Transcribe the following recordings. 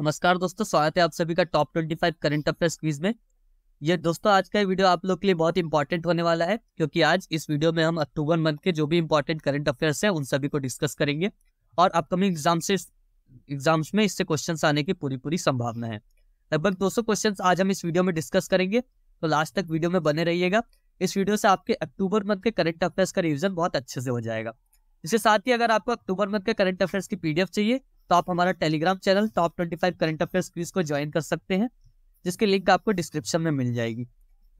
नमस्कार दोस्तों स्वागत है आप सभी का top twenty five current affairs quiz में ये दोस्तों आज का वीडियो आप लोग के लिए बहुत इंपॉर्टेंट होने वाला है क्योंकि आज इस वीडियो में हम अक्टूबर मंथ के जो भी इंपॉर्टेंट करंट अफेयर्स हैं उन सभी को डिस्कस करेंगे और अपकमिंग एग्जाम से एग्जाम्स में इससे क्वेश्चन आने की पूरी पूरी संभावना है लगभग दो सौ क्वेश्चन आज हम इस वीडियो में डिस्कस करेंगे तो लास्ट तक वीडियो में बने रहिएगा इस वीडियो से आपके अक्टूबर मंथ के करंट अफेयर्स का रिविजन बहुत अच्छे से हो जाएगा इसके साथ ही अगर आपको अक्टूबर मंथ के करंट अफेयर्स की पीडीएफ चाहिए तो आप हमारा Telegram channel top twenty five current affairs quiz को ज्वाइन कर सकते हैं जिसकी लिंक आपको डिस्क्रिप्शन में मिल जाएगी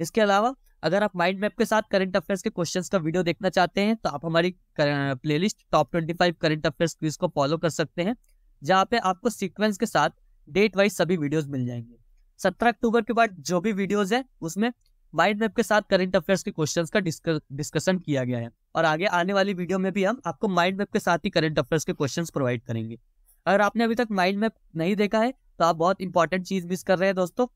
इसके अलावा अगर आप माइंड मैप के साथ करंट अफेयर्स के क्वेश्चंस का वीडियो देखना चाहते हैं तो आप हमारी playlist top twenty five current affairs quiz को फॉलो कर सकते हैं जहाँ पे आपको सीक्वेंस के साथ डेट वाइज सभी वीडियोज मिल जाएंगे सत्रह अक्टूबर के बाद जो भी वीडियोज है उसमें माइंड मैप के साथ करंट अफेयर्स के क्वेश्चंस का डिस्कशन किया गया है और आगे आने वाली वीडियो में भी हम आपको माइंड मैप के साथ ही करंट अफेयर्स के क्वेश्चंस प्रोवाइड करेंगे अगर आपने अभी तक माइंड मैप नहीं देखा है तो आप बहुत इंपॉर्टेंट चीज़ मिस कर रहे हैं दोस्तों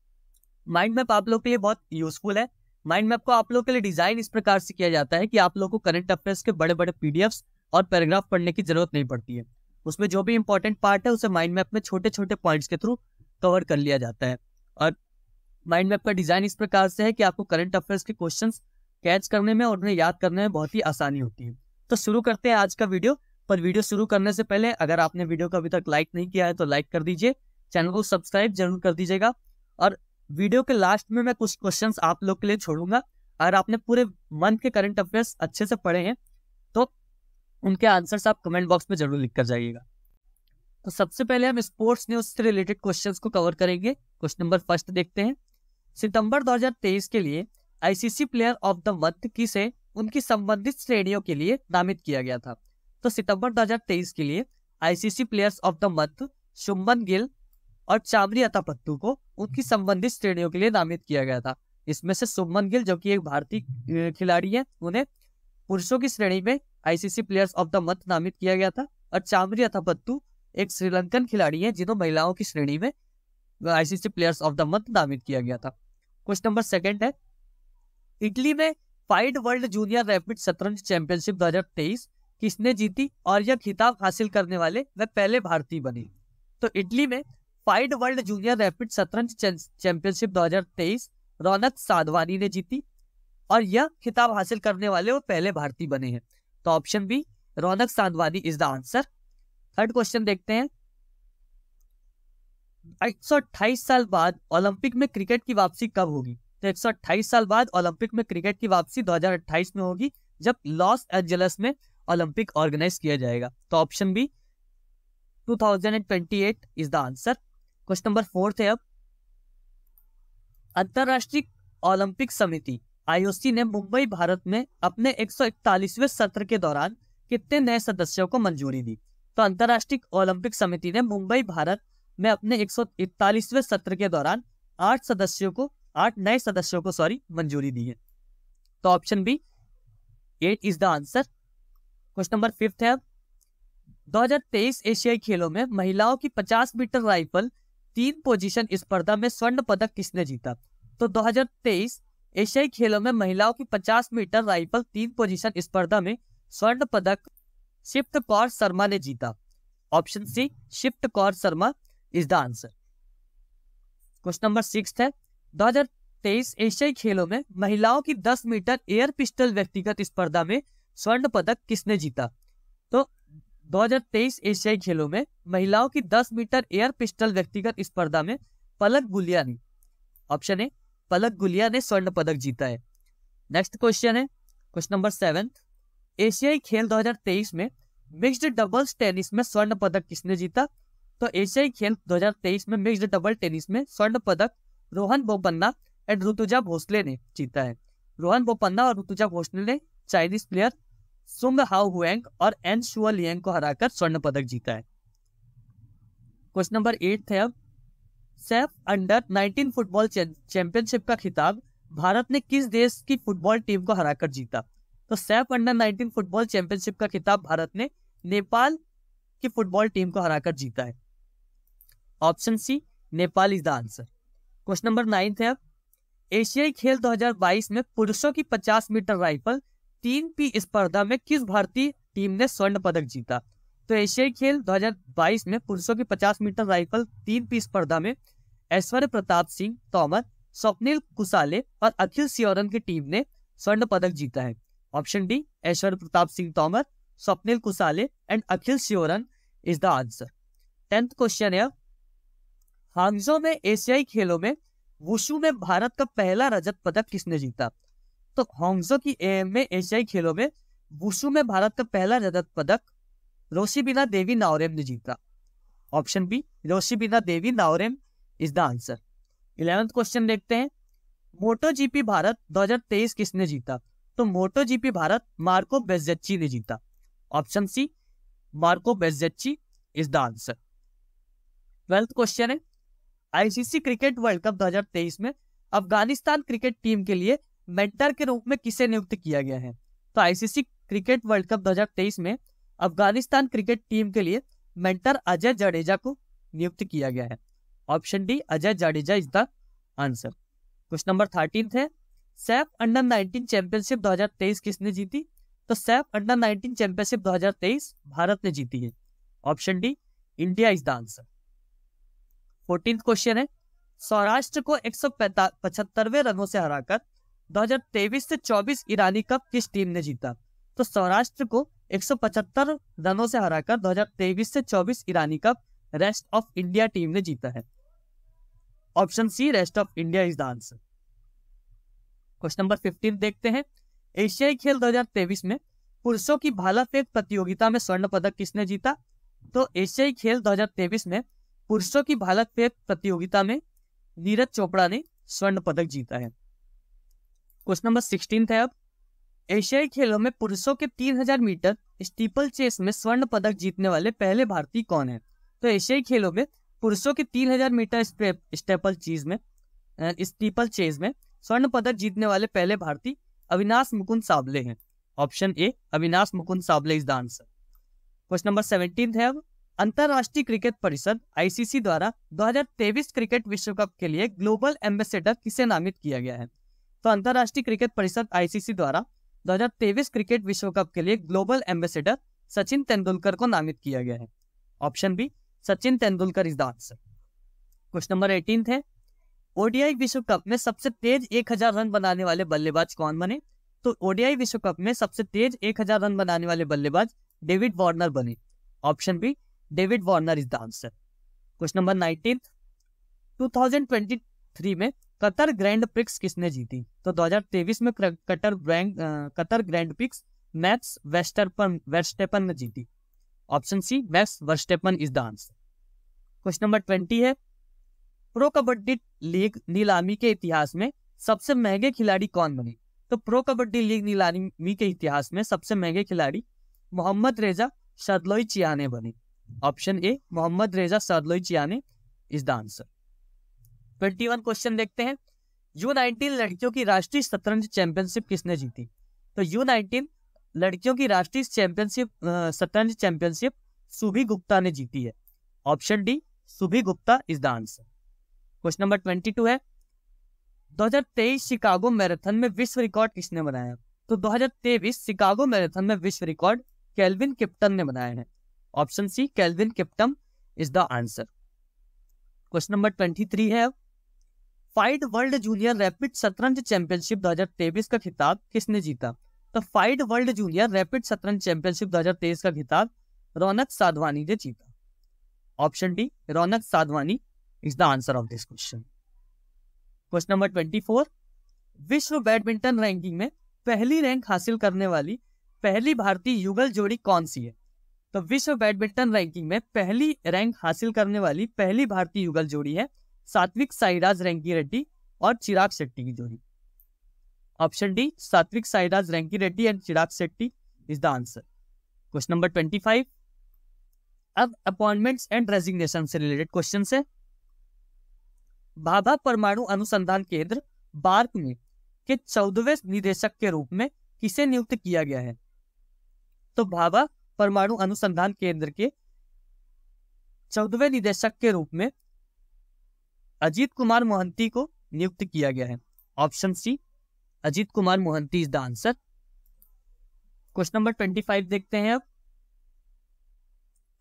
माइंड मैप आप लोग के लिए बहुत यूजफुल है माइंड मैप को आप लोग के लिए डिजाइन इस प्रकार से किया जाता है कि आप लोग को करंट अफेयर्स के बड़े बड़े पीडीएफ्स और पैराग्राफ पढ़ने की जरूरत नहीं पड़ती है उसमें जो भी इंपॉर्टेंट पार्ट है उसे माइंड मैप में छोटे छोटे पॉइंट्स के थ्रू कवर कर लिया जाता है और माइंड मैप का डिजाइन इस प्रकार से है कि आपको करंट अफेयर्स के क्वेश्चन कैच करने में और उन्हें याद करने में बहुत ही आसानी होती है तो शुरू करते हैं आज का वीडियो पर वीडियो शुरू करने से पहले अगर आपने वीडियो को अभी तक लाइक नहीं किया है तो लाइक कर दीजिए चैनल को सब्सक्राइब जरूर कर दीजिएगा और वीडियो के लास्ट में मैं कुछ क्वेश्चन आप लोग के लिए छोड़ूंगा अगर आपने पूरे मंथ के करंट अफेयर्स अच्छे से पढ़े हैं तो उनके आंसर्स आप कमेंट बॉक्स में जरूर लिख कर जाइएगा तो सबसे पहले हम स्पोर्ट्स न्यूज से रिलेटेड क्वेश्चन को कवर करेंगे क्वेश्चन नंबर फर्स्ट देखते हैं सितंबर 2023 के लिए ICC player of the month किसे उनकी संबंधित श्रेणियों के लिए नामित किया गया था तो सितंबर 2023 के लिए ICC players of the month Shubman Gill और चामरी अतापत्तू को उनकी संबंधित श्रेणियों के लिए नामित किया गया था इसमें से शुभमन गिल जो कि एक भारतीय खिलाड़ी है उन्हें पुरुषों की श्रेणी में ICC players of the month नामित किया गया था और चामरी अथापत्तू एक श्रीलंकन खिलाड़ी है जिन्होंने महिलाओं की श्रेणी में ICC players of the month नामित किया गया था क्वेश्चन नंबर सेकेंड है इटली में फाइड वर्ल्ड जूनियर रैपिड शतरंज चैंपियनशिप 2023 किसने जीती और यह खिताब हासिल करने वाले वह पहले भारतीय बने तो इटली में फाइड वर्ल्ड जूनियर रैपिड शतरंज चैंपियनशिप 2023 रौनक साधवानी ने जीती और यह खिताब हासिल करने वाले वो पहले भारतीय बने हैं तो option B Raunak Sadhwani is the answer third question देखते हैं एक साल बाद ओलंपिक में क्रिकेट की वापसी कब होगी तो 128 साल बाद ओलंपिक में क्रिकेट की वापसी 2028 में होगी जब लॉस एंजलस में ओलंपिक ऑर्गेनाइज किया जाएगा तो option B 2028 is the answer question number fourth है अब अंतरराष्ट्रीय ओलंपिक समिति आईओसी ने मुंबई भारत में अपने 141वें सत्र के दौरान कितने नए सदस्यों को मंजूरी दी तो अंतरराष्ट्रीय ओलंपिक समिति ने मुंबई भारत में अपने 141वें सत्र के दौरान आठ सदस्यों को आठ नए सदस्यों को सॉरी मंजूरी दी है तो option B eight is the answer question number fifth है 2023 एशियाई खेलों में महिलाओं की 50 मीटर राइफल तीन पोजीशन स्पर्धा में स्वर्ण पदक किसने जीता तो 2023 एशियाई खेलों में महिलाओं की 50 मीटर राइफल तीन पोजीशन स्पर्धा में स्वर्ण पदक शिफ्ट कौर शर्मा ने जीता option C Sift Kaur Sharma is the answer question number six है 2023 एशियाई खेलों में महिलाओं की 10 मीटर एयर पिस्टल व्यक्तिगत स्पर्धा में स्वर्ण पदक किसने जीता तो 2023 एशियाई खेलों में महिलाओं की 10 मीटर एयर पिस्टल व्यक्तिगत स्पर्धा में पलक गुलिया ने ऑप्शन ए पलक गुलिया ने स्वर्ण पदक जीता है नेक्स्ट क्वेश्चन है क्वेश्चन नंबर सेवन एशियाई खेल 2023 में मिक्स्ड डबल्स टेनिस में स्वर्ण पदक किसने जीता तो एशियाई खेल 2023 में मिक्स्ड डबल टेनिस में स्वर्ण पदक रोहन बोपन्ना एंड ऋतुजा भोसले ने जीता है रोहन बोपन्ना और ऋतुजा भोसले ने Chinese player Tsung Hao Huang और एन शुअ लियंग को हराकर स्वर्ण पदक जीता है क्वेश्चन नंबर एट थे अब सेफ अंडर 19 फुटबॉल चैंपियनशिप का खिताब भारत ने किस देश की फुटबॉल टीम को हराकर जीता तो सेफ अंडर 19 फुटबॉल चैंपियनशिप का खिताब भारत ने नेपाल की फुटबॉल टीम को हराकर जीता है option C Nepal is the answer question number ninth है अब एशियाई खेल 2022 में पुरुषों की 50 मीटर राइफल तीन पी स्पर्धा में किस भारतीय टीम ने स्वर्ण पदक जीता तो एशियाई खेल 2022 में पुरुषों की 50 मीटर राइफल तीन पी स्पर्धा में ऐश्वर्य प्रताप सिंह तोमर स्वप्निल कुसाले और अखिल सियोरन की टीम ने स्वर्ण पदक जीता है option D Aishwary Pratap Singh Tomar Swapnil Kusale and Akhil Sheoran is the answer tenth question है हांगजो में एशियाई खेलों में वुशु में भारत का पहला रजत पदक किसने जीता तो हॉन्गजो की एम में एशियाई खेलों में वुशु में भारत का पहला रजत पदक रोशीबिना देवी नावरेम ने जीता option B Roshibina Devi Naorem is the answer eleventh question देखते हैं मोटो जीपी भारत 2023 किसने जीता तो Moto GP Bharat Marco Bezzecchi ने जीता option C Marco Bezzecchi is the answer twelfth question है आईसीसी क्रिकेट वर्ल्ड कप 2023 में अफगानिस्तान क्रिकेट टीम के लिए मेंटर के रूप में किसे नियुक्त किया गया है तो आईसीसी क्रिकेट वर्ल्ड कप 2023 में अफगानिस्तान क्रिकेट टीम के लिए मेंटर अजय जडेजा को नियुक्त किया गया है option D Ajay Jadeja is the answer question number thirteen है सैफ अंडर नाइनटीन चैंपियनशिप 2023 किसने जीती तो SAFF under nineteen championship 2023 Bharat ने जीती है option D India is the answer fourteen question है सौराष्ट्र को एक सौ रनों से हराकर तेईस से 24 ईरानी कप किस टीम ने जीता तो सौराष्ट्र को 175 रनों से हराकर 2023 से 24 Irani cup rest of India team ने जीता है option C rest of India is the answer question number 15 देखते हैं एशियाई खेल 2023 में पुरुषों की भाला फेंक प्रतियोगिता में स्वर्ण पदक किसने जीता तो एशियाई खेल 2023 में पुरुषों की भाला फेंक प्रतियोगिता में नीरज चोपड़ा ने स्वर्ण पदक जीता है क्वेश्चन नंबर सिक्सटीन है अब एशियाई खेलों में पुरुषों के 3000 मीटर स्टीपल चेस में स्वर्ण पदक जीतने वाले पहले भारतीय कौन है तो एशियाई खेलों में पुरुषों के 3000 मीटर स्टेपल चीज में स्टीपल चेस में स्वर्ण पदक जीतने वाले पहले भारतीय अविनाश मुकुंद साबले हैं option A Avinash Mukund Sable is the answer question number seventeen है अब अंतर्राष्ट्रीय क्रिकेट परिषद आईसीसी द्वारा 2023 क्रिकेट विश्व कप के लिए ग्लोबल एम्बेसडर किसे नामित किया गया है तो अंतर्राष्ट्रीय क्रिकेट परिषद आईसीसी द्वारा दो क्रिकेट विश्व कप के लिए ग्लोबल एम्बेसडर सचिन तेंदुलकर को नामित किया गया है option B Sachin Tendulkar is the answer question number eighteen है ओडीआई विश्व कप में सबसे तेज एक हजार रन बनाने वाले बल्लेबाज कौन बने तो ओडीआई विश्व कप में सबसे तेज एक हजार रन बनाने वाले बल्लेबाज डेविड वार्नर बने option B David Warner is the answer question number nineteen two में कतर ग्रैंड प्रिक्स किसने जीती तो 2023 में Qatar grand Qatar grand prix Max Verstappen Verstappen ने जीती option C Max Verstappen is the answer question number twenty है pro kabaddi league नीलामी के इतिहास में सबसे महंगे खिलाड़ी कौन बने तो प्रो कबड्डी लीग नीलामी के इतिहास में सबसे महंगे खिलाड़ी मोहम्मद रेजा सरलोई चियाने बने option A Mohammad Reza Shadloui Chiyaneh is the answer twenty one question देखते हैं यू नाइनटीन लड़कियों की राष्ट्रीय शतरंज चैंपियनशिप किसने जीती तो यू नाइनटीन लड़कियों की राष्ट्रीय चैंपियनशिप शतरंज चैंपियनशिप सुभी गुप्ता ने जीती है option D Subhi Gupta is the answer question number twenty two है दो हजार तेईस शिकागो मैराथन में विश्व रिकॉर्ड किसने बनाया तो दो हजार तेईस शिकागो मैराथन में विश्व रिकॉर्ड कैलविन किप्टन ने बनाया है option C Kelvin Kiptum is the answer question number twenty three है अब फाइट वर्ल्ड जूनियर रैपिड शतरंज चैंपियनशिप दो का खिताब किसने जीता तो फाइट वर्ल्ड जूनियर रैपिड शतरंज चैंपियनशिप दो का खिताब रौनक साधवानी ने जीता option D Raunak Sadhwani is the answer of this question question number twenty four विश्व बैडमिंटन रैंकिंग में पहली रैंक हासिल करने वाली पहली भारतीय युगल जोड़ी कौन सी है तो विश्व बैडमिंटन रैंकिंग में पहली रैंक हासिल करने वाली पहली भारतीय युगल जोड़ी है सात्विक साईराज रैंकी रेड्डी और चिराग शेट्टी की जोड़ी option D Satwik Sairaj Rankireddy and Chirag Shetty is the answer question number twenty five अब अपॉइंटमेंट्स एंड रेजिग्नेशन से रिलेटेड क्वेश्चन है भाभा परमाणु अनुसंधान केंद्र बार्क में के चौदहवे निदेशक के रूप में किसे नियुक्त किया गया है तो भाभा परमाणु अनुसंधान केंद्र के चौदहवें निदेशक के रूप में अजीत कुमार मोहंती को नियुक्त किया गया है option C Ajit Kumar Mohanty is the answer question number twenty five देखते हैं अब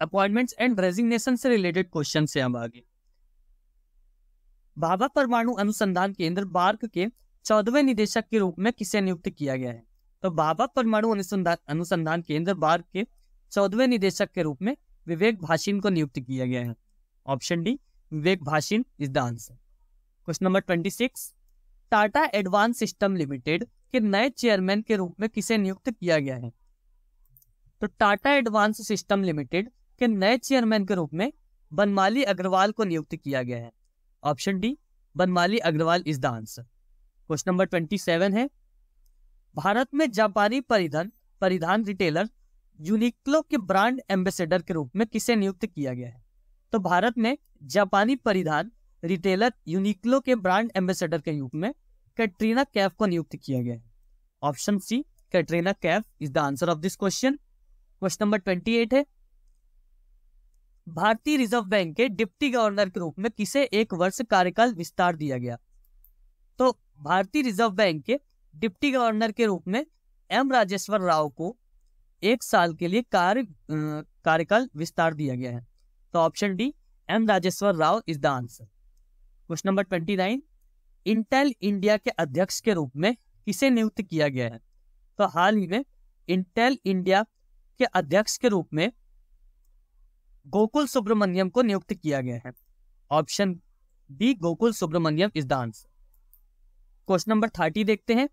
अपॉइंटमेंट्स एंड रेजिग्नेशन से रिलेटेड क्वेश्चन से हम आगे बाबा परमाणु अनुसंधान केंद्र बार्क के चौदहवें निदेशक के रूप में किसे नियुक्त किया गया है तो बाबा परमाणु अनुसंधान अनुसंधान केंद्र बार्क के चौदहवें निदेशक के रूप में विवेक भाषिन को नियुक्त किया गया है option D Vivek Bhasin is the answer question number twenty six Tata advance system limited के नए चेयरमैन के रूप में किसे नियुक्त किया गया है तो टाटा एडवांस सिस्टम लिमिटेड के नए चेयरमैन के रूप में बनमाली अग्रवाल को नियुक्त किया गया है option D Banmali Agrawal is the answer question number twenty seven है भारत में जापानी परिधान परिधान रिटेलर यूनिक्लो के ब्रांड एम्बेसडर के रूप में किसे नियुक्त किया गया है तो भारत में जापानी परिधान रिटेलर यूनिक्लो के ब्रांड एम्बेसडर के रूप में कैटरीना कैफ को नियुक्त किया गया option C Katrina Kaif is the answer of this question question number twenty eight है भारतीय रिजर्व बैंक के डिप्टी गवर्नर के रूप में किसे एक वर्ष कार्यकाल विस्तार दिया गया तो भारतीय रिजर्व बैंक के डिप्टी गवर्नर के रूप में एम राजेश्वर राव को एक साल के लिए कार्य कार्यकाल विस्तार दिया गया है तो option D M Rajeshwar Rao is the answer question number twenty nine Intel India के अध्यक्ष के रूप में किसे नियुक्त किया गया है तो हाल ही में इंटेल इंडिया के अध्यक्ष के रूप में गोकुल सुब्रमण्यम को नियुक्त किया गया है option D Gokul Subramaniam is the answer question number thirty देखते हैं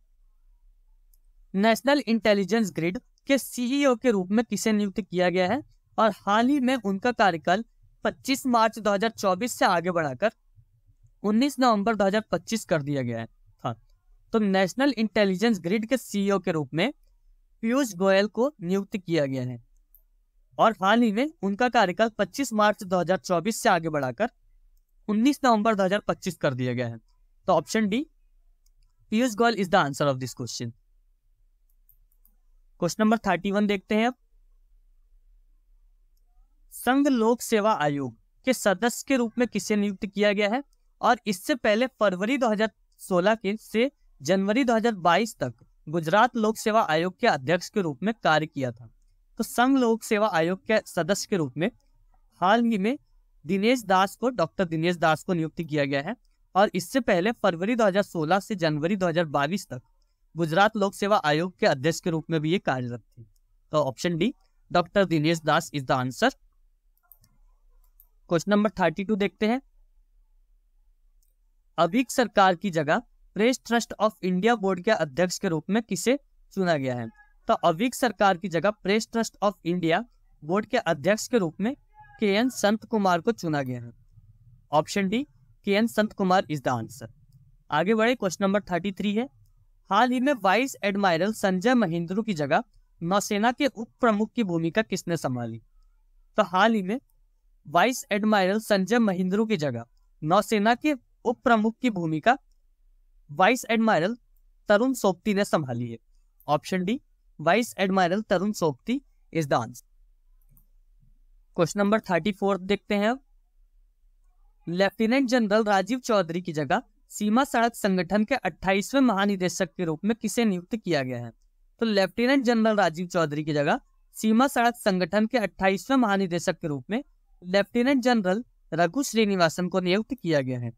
नेशनल इंटेलिजेंस ग्रिड के सीईओ e के रूप में किसे नियुक्त किया गया है और हाल ही में उनका कार्यकाल 25 मार्च 2024 से आगे बढ़ाकर 19 नवंबर 2025 कर दिया गया था हाँ। तो नेशनल इंटेलिजेंस ग्रिड के सीईओ e के रूप में पीयूष गोयल को नियुक्त किया गया है और हाल ही में उनका कार्यकाल 25 मार्च 2024 से आगे बढ़ाकर 19 नवंबर 2025 कर दिया गया है तो option D Piyush Goyal is the answer of this question question number one देखते हैं अब संघ लोक सेवा आयोग के सदस्य के रूप में किसे नियुक्त किया गया है और इससे पहले फरवरी 2016 के से जनवरी 2022 तक गुजरात लोक सेवा आयोग के अध्यक्ष के रूप में कार्य किया था तो संघ लोक सेवा आयोग के सदस्य के रूप में हाल ही में दिनेश दास को डॉक्टर दिनेश दास को नियुक्त किया गया है और इससे पहले फरवरी 2016 से जनवरी 2022 तक गुजरात लोक सेवा आयोग के अध्यक्ष के रूप में भी ये कार्यरत थे तो option D doctor Dinesh Das is the answer question number thirty two देखते हैं अभिक सरकार की जगह Press Trust of India board के अध्यक्ष के रूप में किसे चुना गया है तो अभिक सरकार की जगह Press Trust of India board के अध्यक्ष के रूप में के एन संत कुमार को चुना गया है ऑप्शन डी के एन संत कुमार इज द आंसर आगे बढ़े क्वेश्चन नंबर थर्टी थ्री है हाल ही में वाइस एडमायरल संजय महेंद्रू की जगह नौसेना के उप प्रमुख की भूमिका किसने संभाली तो हाल ही में वाइस एडमायरल संजय महिंद्रू की जगह नौसेना के उप प्रमुख की भूमिका वाइस एडमायरल तरुण सोप्ती ने संभाली है option D vice admiral Tarun Sopti is the answer question number thirty fourth देखते हैं अब लेफ्टिनेंट जनरल राजीव चौधरी की जगह सीमा सड़क संगठन के अट्ठाईसवें महानिदेशक के रूप में किसे नियुक्त किया गया है तो लेफ्टिनेंट जनरल राजीव चौधरी की जगह सीमा सड़क संगठन के अट्ठाईसवें महानिदेशक के रूप में लेफ्टिनेंट जनरल रघु श्रीनिवासन को नियुक्त किया गया है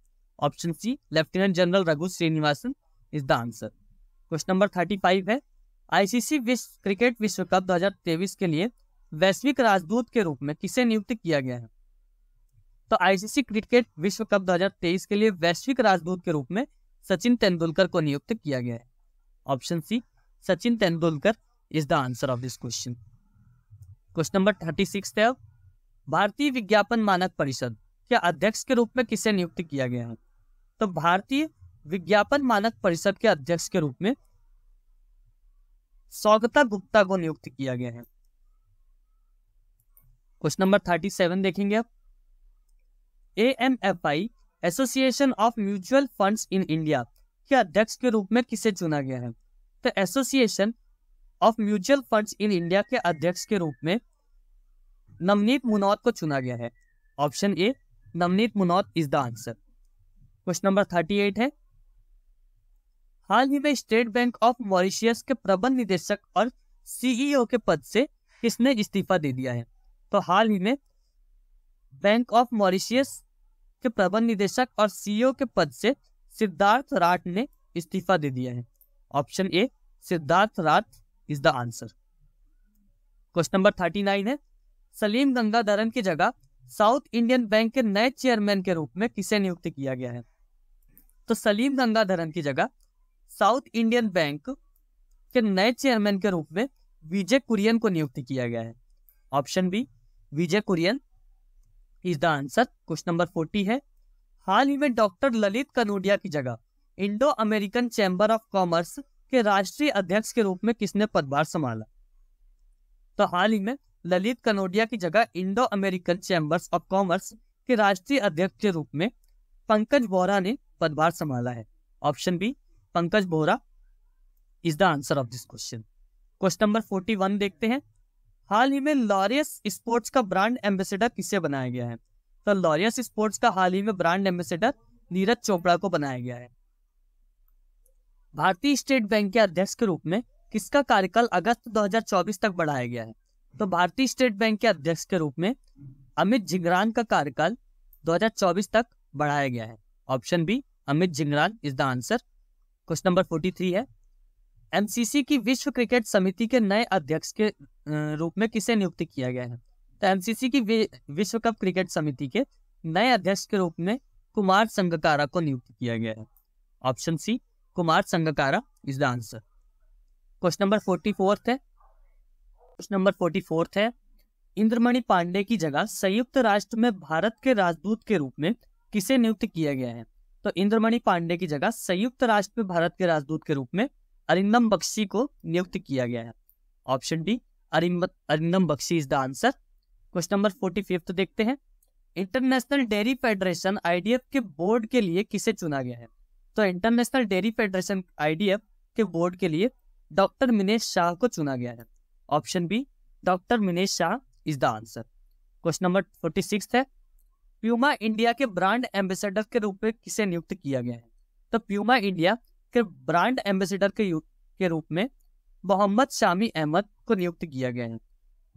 option C lieutenant general Raghu Srinivasan is the answer question number thirty five है आईसीसी विश्व क्रिकेट विश्व कप दो के लिए वैश्विक राजदूत के रूप में किसे नियुक्त किया गया है तो आईसीसी क्रिकेट विश्व कप 2023 के लिए वैश्विक राजदूत के रूप में सचिन तेंदुलकर को नियुक्त किया गया है option C Sachin Tendulkar is the answer of this question question number thirty six है भारतीय विज्ञापन मानक परिषद के अध्यक्ष के रूप में किसे नियुक्त किया गया है तो भारतीय विज्ञापन मानक परिषद के अध्यक्ष के रूप में सौगता गुप्ता को नियुक्त किया गया है क्वेश्चन नंबर थर्टी सेवन देखेंगे आप A M F I association of mutual funds in India के अध्यक्ष के रूप में किसे चुना गया है तो association of mutual funds in India के अध्यक्ष के रूप में नवनीत मुनौत को चुना गया है option A Navneet Munot is the answer question number thirty eight है हाल ही में स्टेट बैंक ऑफ मॉरिशियस के प्रबंध निदेशक और सीईओ e के पद से किसने इस्तीफा दे दिया है तो हाल ही में बैंक ऑफ मॉरिशियस के प्रबंध निदेशक और सीईओ e के पद से सिद्धार्थ राट ने इस्तीफा दे दिया है option A Siddhartha Rath is the answer question number thirty nine है सलीम गंगाधरन की जगह साउथ इंडियन बैंक के नए चेयरमैन के रूप में किसे नियुक्त किया गया है तो सलीम गंगाधरन की जगह साउथ इंडियन बैंक के नए चेयरमैन के रूप में विजय कुरियन को नियुक्त किया गया है option B Vijay Kurian is the answer question number forty है हाल ही में डॉक्टर ललित कनोडिया की जगह Indo American chamber of commerce के राष्ट्रीय अध्यक्ष के रूप में किसने पदभार संभाला तो हाल ही में ललित कनोडिया की जगह Indo American chambers of commerce के राष्ट्रीय अध्यक्ष के रूप में पंकज बोहरा ने पदभार संभाला है option B Pankaj Bohra is the answer of this question question number forty one देखते हैं हाल ही में लॉरियस स्पोर्ट्स का ब्रांड एम्बेसडर किसे बनाया गया है तो लॉरियस स्पोर्ट्स का हाल ही में ब्रांड एम्बेसडर नीरज चोपड़ा को बनाया गया है भारतीय स्टेट बैंक के अध्यक्ष के रूप में किसका कार्यकाल अगस्त 2024 तक बढ़ाया गया है तो भारतीय स्टेट बैंक के अध्यक्ष के रूप में अमित झिंगरान का कार्यकाल 2024 तक बढ़ाया गया है option B Amit Jhingran is the answer question number 43 है एमसीसी की विश्व क्रिकेट समिति के नए अध्यक्ष के रूप में किसे नियुक्त किया गया है तो एमसीसी की विश्व कप क्रिकेट समिति के नए अध्यक्ष के रूप में कुमार संगकारा को नियुक्त किया गया है option C Kumar Sangakkara is the answer question number forty fourth है प्रश्न नंबर फोर्टी फोर्थ है इंद्रमणि पांडे की जगह संयुक्त राष्ट्र में भारत के राजदूत के रूप में किसे नियुक्त किया गया है तो इंद्रमणि पांडे की जगह संयुक्त राष्ट्र में भारत के राजदूत के रूप में अरिंदम बख्शी को नियुक्त किया गया है option D Arindam Bagchi is the answer question number forty fifth देखते हैं इंटरनेशनल डेयरी फेडरेशन आईडीएफ के बोर्ड के लिए किसे चुना गया है तो इंटरनेशनल डेयरी फेडरेशन आईडीएफ के बोर्ड के लिए डॉक्टर मिनेश शाह को चुना गया है option B doctor Minesh Shah is the answer question number forty six है प्यूमा इंडिया के ब्रांड एम्बेसडर के रूप में किसे नियुक्त किया गया है तो प्यूमा इंडिया के ब्रांड एम्बेसडर के, के रूप में मोहम्मद शामी अहमद को नियुक्त किया गया है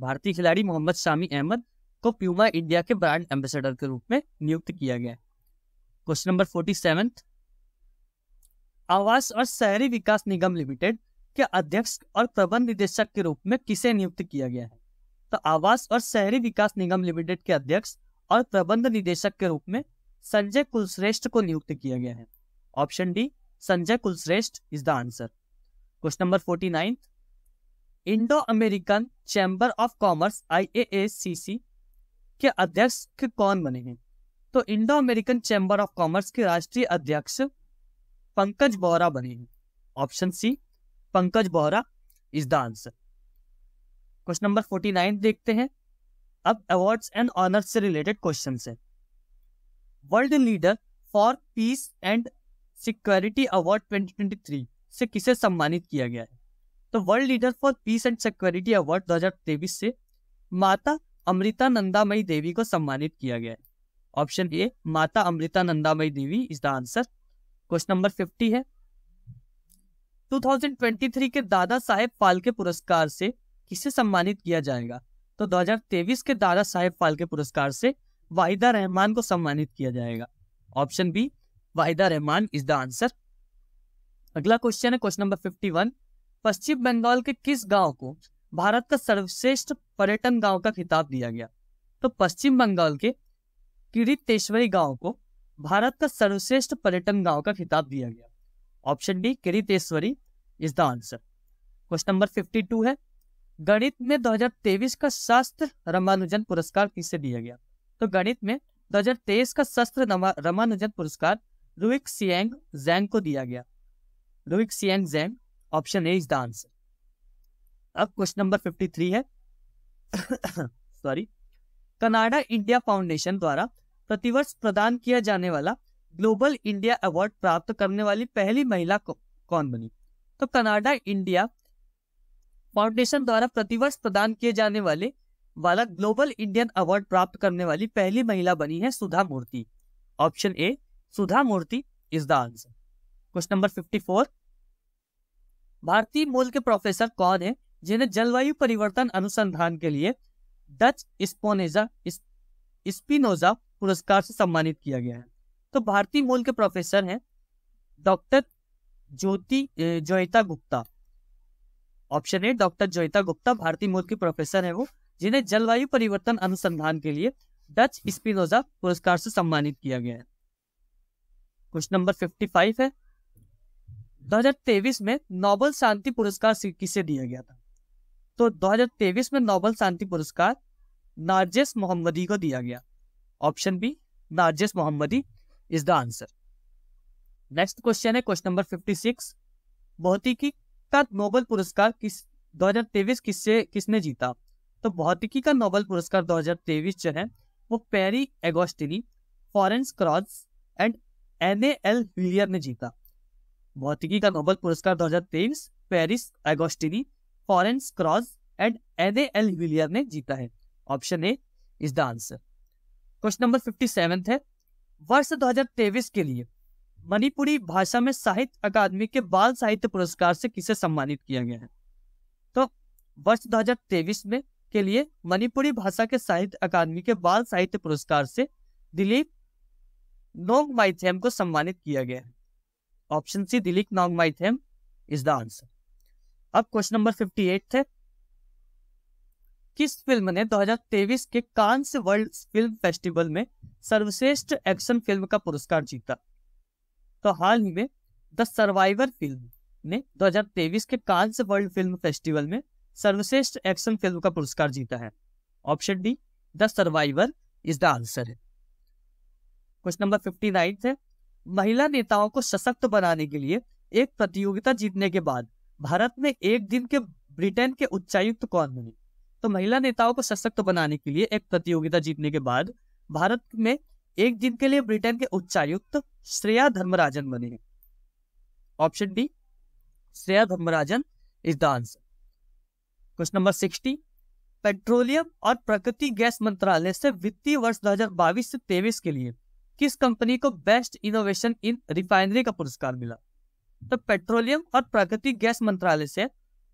भारतीय खिलाड़ी मोहम्मद शामी अहमद को प्यूमा इंडिया के ब्रांड एम्बेसडर के रूप में नियुक्त किया गया है क्वेश्चन नंबर फोर्टी सेवन आवास और शहरी विकास निगम लिमिटेड के अध्यक्ष और प्रबंध निदेशक के रूप में किसे नियुक्त किया गया है तो आवास और शहरी विकास निगम लिमिटेड के अध्यक्ष और प्रबंध निदेशक के रूप में संजय कुलश्रेष्ठ को नियुक्त किया गया है option D Sanjay Kulshrestha is the answer question number forty ninth Indo American chamber of commerce I के अध्यक्ष के कौन बने हैं तो Indo American chamber of commerce के राष्ट्रीय अध्यक्ष पंकज बोरा बने हैं option C Pankaj Bohra is the answer question number forty nine देखते हैं अब अवार्ड्स एंड ऑनर्स से रिलेटेड क्वेश्चन है world leader for peace and security award 2023 से किसे सम्मानित किया गया है तो world leader for peace and security award 2023 से माता अमृता नंदामयी देवी को सम्मानित किया गया है option A Mata Amritanandamayi Devi is the answer question number fifty है 2023 के दादा साहेब फाल्के पुरस्कार से किसे सम्मानित किया जाएगा तो 2023 के दादा साहेब फाल्के पुरस्कार से वाहिदा रहमान को सम्मानित किया जाएगा option B Waheeda Rehman is the answer अगला क्वेश्चन है क्वेश्चन नंबर 51 पश्चिम बंगाल के किस गांव को भारत का सर्वश्रेष्ठ पर्यटन गांव का खिताब दिया गया तो पश्चिम बंगाल के किरितेश्वरी गांव को भारत का सर्वश्रेष्ठ पर्यटन गांव का खिताब दिया गया option D Kiriteswari is the answer question number 52 है गणित में 2023 का शास्त्र रामानुजन पुरस्कार किसे दिया गया तो गणित में 2023 का शास्त्र रामानुजन पुरस्कार रुविक सियांग जैंग को दिया गया Ruvik Siang Jang option A is the answer अब क्वेश्चन नंबर 53 है सॉरी कनाडा इंडिया फाउंडेशन द्वारा प्रतिवर्ष प्रदान किया जाने वाला ग्लोबल इंडिया अवार्ड प्राप्त करने वाली पहली महिला कौन बनी तो कनाडा इंडिया फाउंडेशन द्वारा प्रतिवर्ष प्रदान किए जाने वाले वाला ग्लोबल इंडियन अवार्ड प्राप्त करने वाली पहली महिला बनी है Sudha Murthy option A Sudha Murthy is the answer question number 54 भारतीय मूल के प्रोफेसर कौन है जिन्हें जलवायु परिवर्तन अनुसंधान के लिए डच स्पोनेजा स्पिनोजा पुरस्कार से सम्मानित किया गया है तो भारतीय मूल के प्रोफेसर हैं doctor Jyoti Jyota Gupta option A doctor Jyota Gupta भारतीय मूल के प्रोफेसर हैं वो जिन्हें जलवायु परिवर्तन अनुसंधान के लिए डच स्पिनोजा पुरस्कार से सम्मानित किया गया है क्वेश्चन नंबर 55 है 2023 में नोबल शांति पुरस्कार किसे दिया गया था तो 2023 में नोबल शांति पुरस्कार नार्जेस मोहम्मदी को दिया गया option B Narges Mohammadi is the answer next question है क्वेश्चन नंबर फिफ्टी सिक्स भौतिकी का नोबल पुरस्कार किस दो हजार तेईस किससे किसने जीता तो भौतिकी का नोबल पुरस्कार दो हजार तेईस जो है वो Pierre Agostini Ferenc Krausz and Anne L'Huillier ने जीता भौतिकी का नोबल पुरस्कार दो हजार तेईस Pierre Agostini Ferenc Krausz and Anne L'Huillier ने जीता है option A is the answer question number fifty seven है वर्ष 2023 के लिए मणिपुरी भाषा में साहित्य अकादमी के बाल साहित्य पुरस्कार से किसे सम्मानित किया गया है तो वर्ष 2023 में के लिए मणिपुरी भाषा के साहित्य अकादमी के बाल साहित्य पुरस्कार से दिलीप नोंग माइथेम को सम्मानित किया गया है option C Dilip Nongmaithem is the answer अब क्वेश्चन नंबर फिफ्टी है किस फिल्म ने 2023 के कांस वर्ल्ड फिल्म फेस्टिवल में सर्वश्रेष्ठ एक्शन फिल्म का पुरस्कार जीता तो हाल ही में द सर्वाइवर फिल्म ने 2023 के कांस वर्ल्ड फिल्म फेस्टिवल में सर्वश्रेष्ठ एक्शन फिल्म का पुरस्कार जीता है option D the survivor is the answer है क्वेश्चन नंबर फिफ्टी नाइन्थ है महिला नेताओं को सशक्त बनाने के लिए एक प्रतियोगिता जीतने के बाद भारत में एक दिन के ब्रिटेन के उच्चायुक्त कौन बने तो महिला नेताओं को सशक्त बनाने के लिए एक प्रतियोगिता जीतने के बाद भारत में एक दिन के लिए ब्रिटेन के उच्चायुक्त श्रेया धर्मराजन बने option D Shreya Dharmarajan is the answer question number sixty petroleum और प्रकृति गैस मंत्रालय से वित्तीय वर्ष दो हजार बाईस से तेईस के लिए किस कंपनी को बेस्ट इनोवेशन इन रिफाइनरी का पुरस्कार मिला तो पेट्रोलियम और प्राकृतिक गैस मंत्रालय से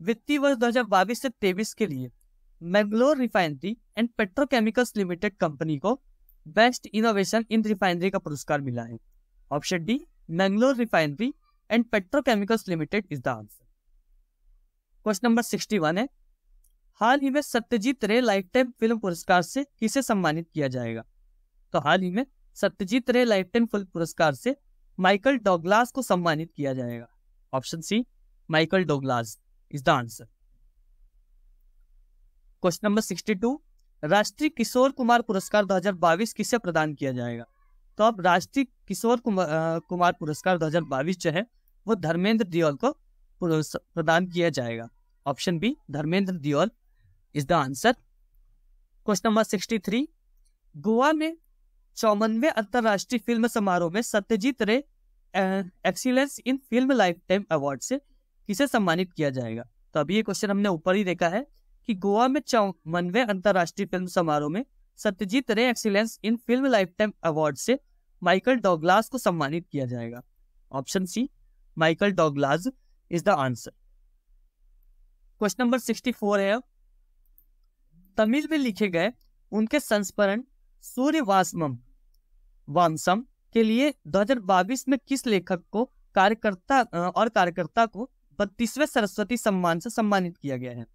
वित्तीय वर्ष दो हजार बाईस से तेईस के लिए Mangalore refinery and petrochemicals limited company को बेस्ट इनोवेशन इन रिफाइनरी का पुरस्कार मिला है option D Mangalore refinery and petrochemicals limited is the answer question number sixty one है हाल ही में सत्यजीत रे लाइफ टाइम फिल्म पुरस्कार से किसे सम्मानित किया जाएगा तो हाल ही में सत्यजीत रे लाइफ टाइम फिल्म पुरस्कार से माइकल डोगलास को सम्मानित किया जाएगा option C Michael Douglas is the answer question number sixty two राष्ट्रीय किशोर कुमार पुरस्कार 2022 किसे प्रदान किया जाएगा तो अब राष्ट्रीय किशोर कुमार, दो पुरस्कार 2022 जो है वो धर्मेंद्र दियोल को प्रदान किया जाएगा option B Dharmendra Deol is the answer question number sixty three Goa में चौवनवे अंतर्राष्ट्रीय फिल्म समारोह में Satyajit Ray excellence in film lifetime award से किसे सम्मानित किया जाएगा तो अभी ये क्वेश्चन हमने ऊपर ही देखा है कि गोवा में चौवनवे अंतर्राष्ट्रीय फिल्म समारोह में Satyajit Ray excellence in film lifetime award से माइकल डॉगलास को सम्मानित किया जाएगा option C Michael Douglas is the answer question number sixty four है तमिल में लिखे गए उनके संस्करण सूर्य वासमम के लिए दो में किस लेखक को कार्यकर्ता और कार्यकर्ता को बत्तीसवें सरस्वती सम्मान से सम्मानित किया गया है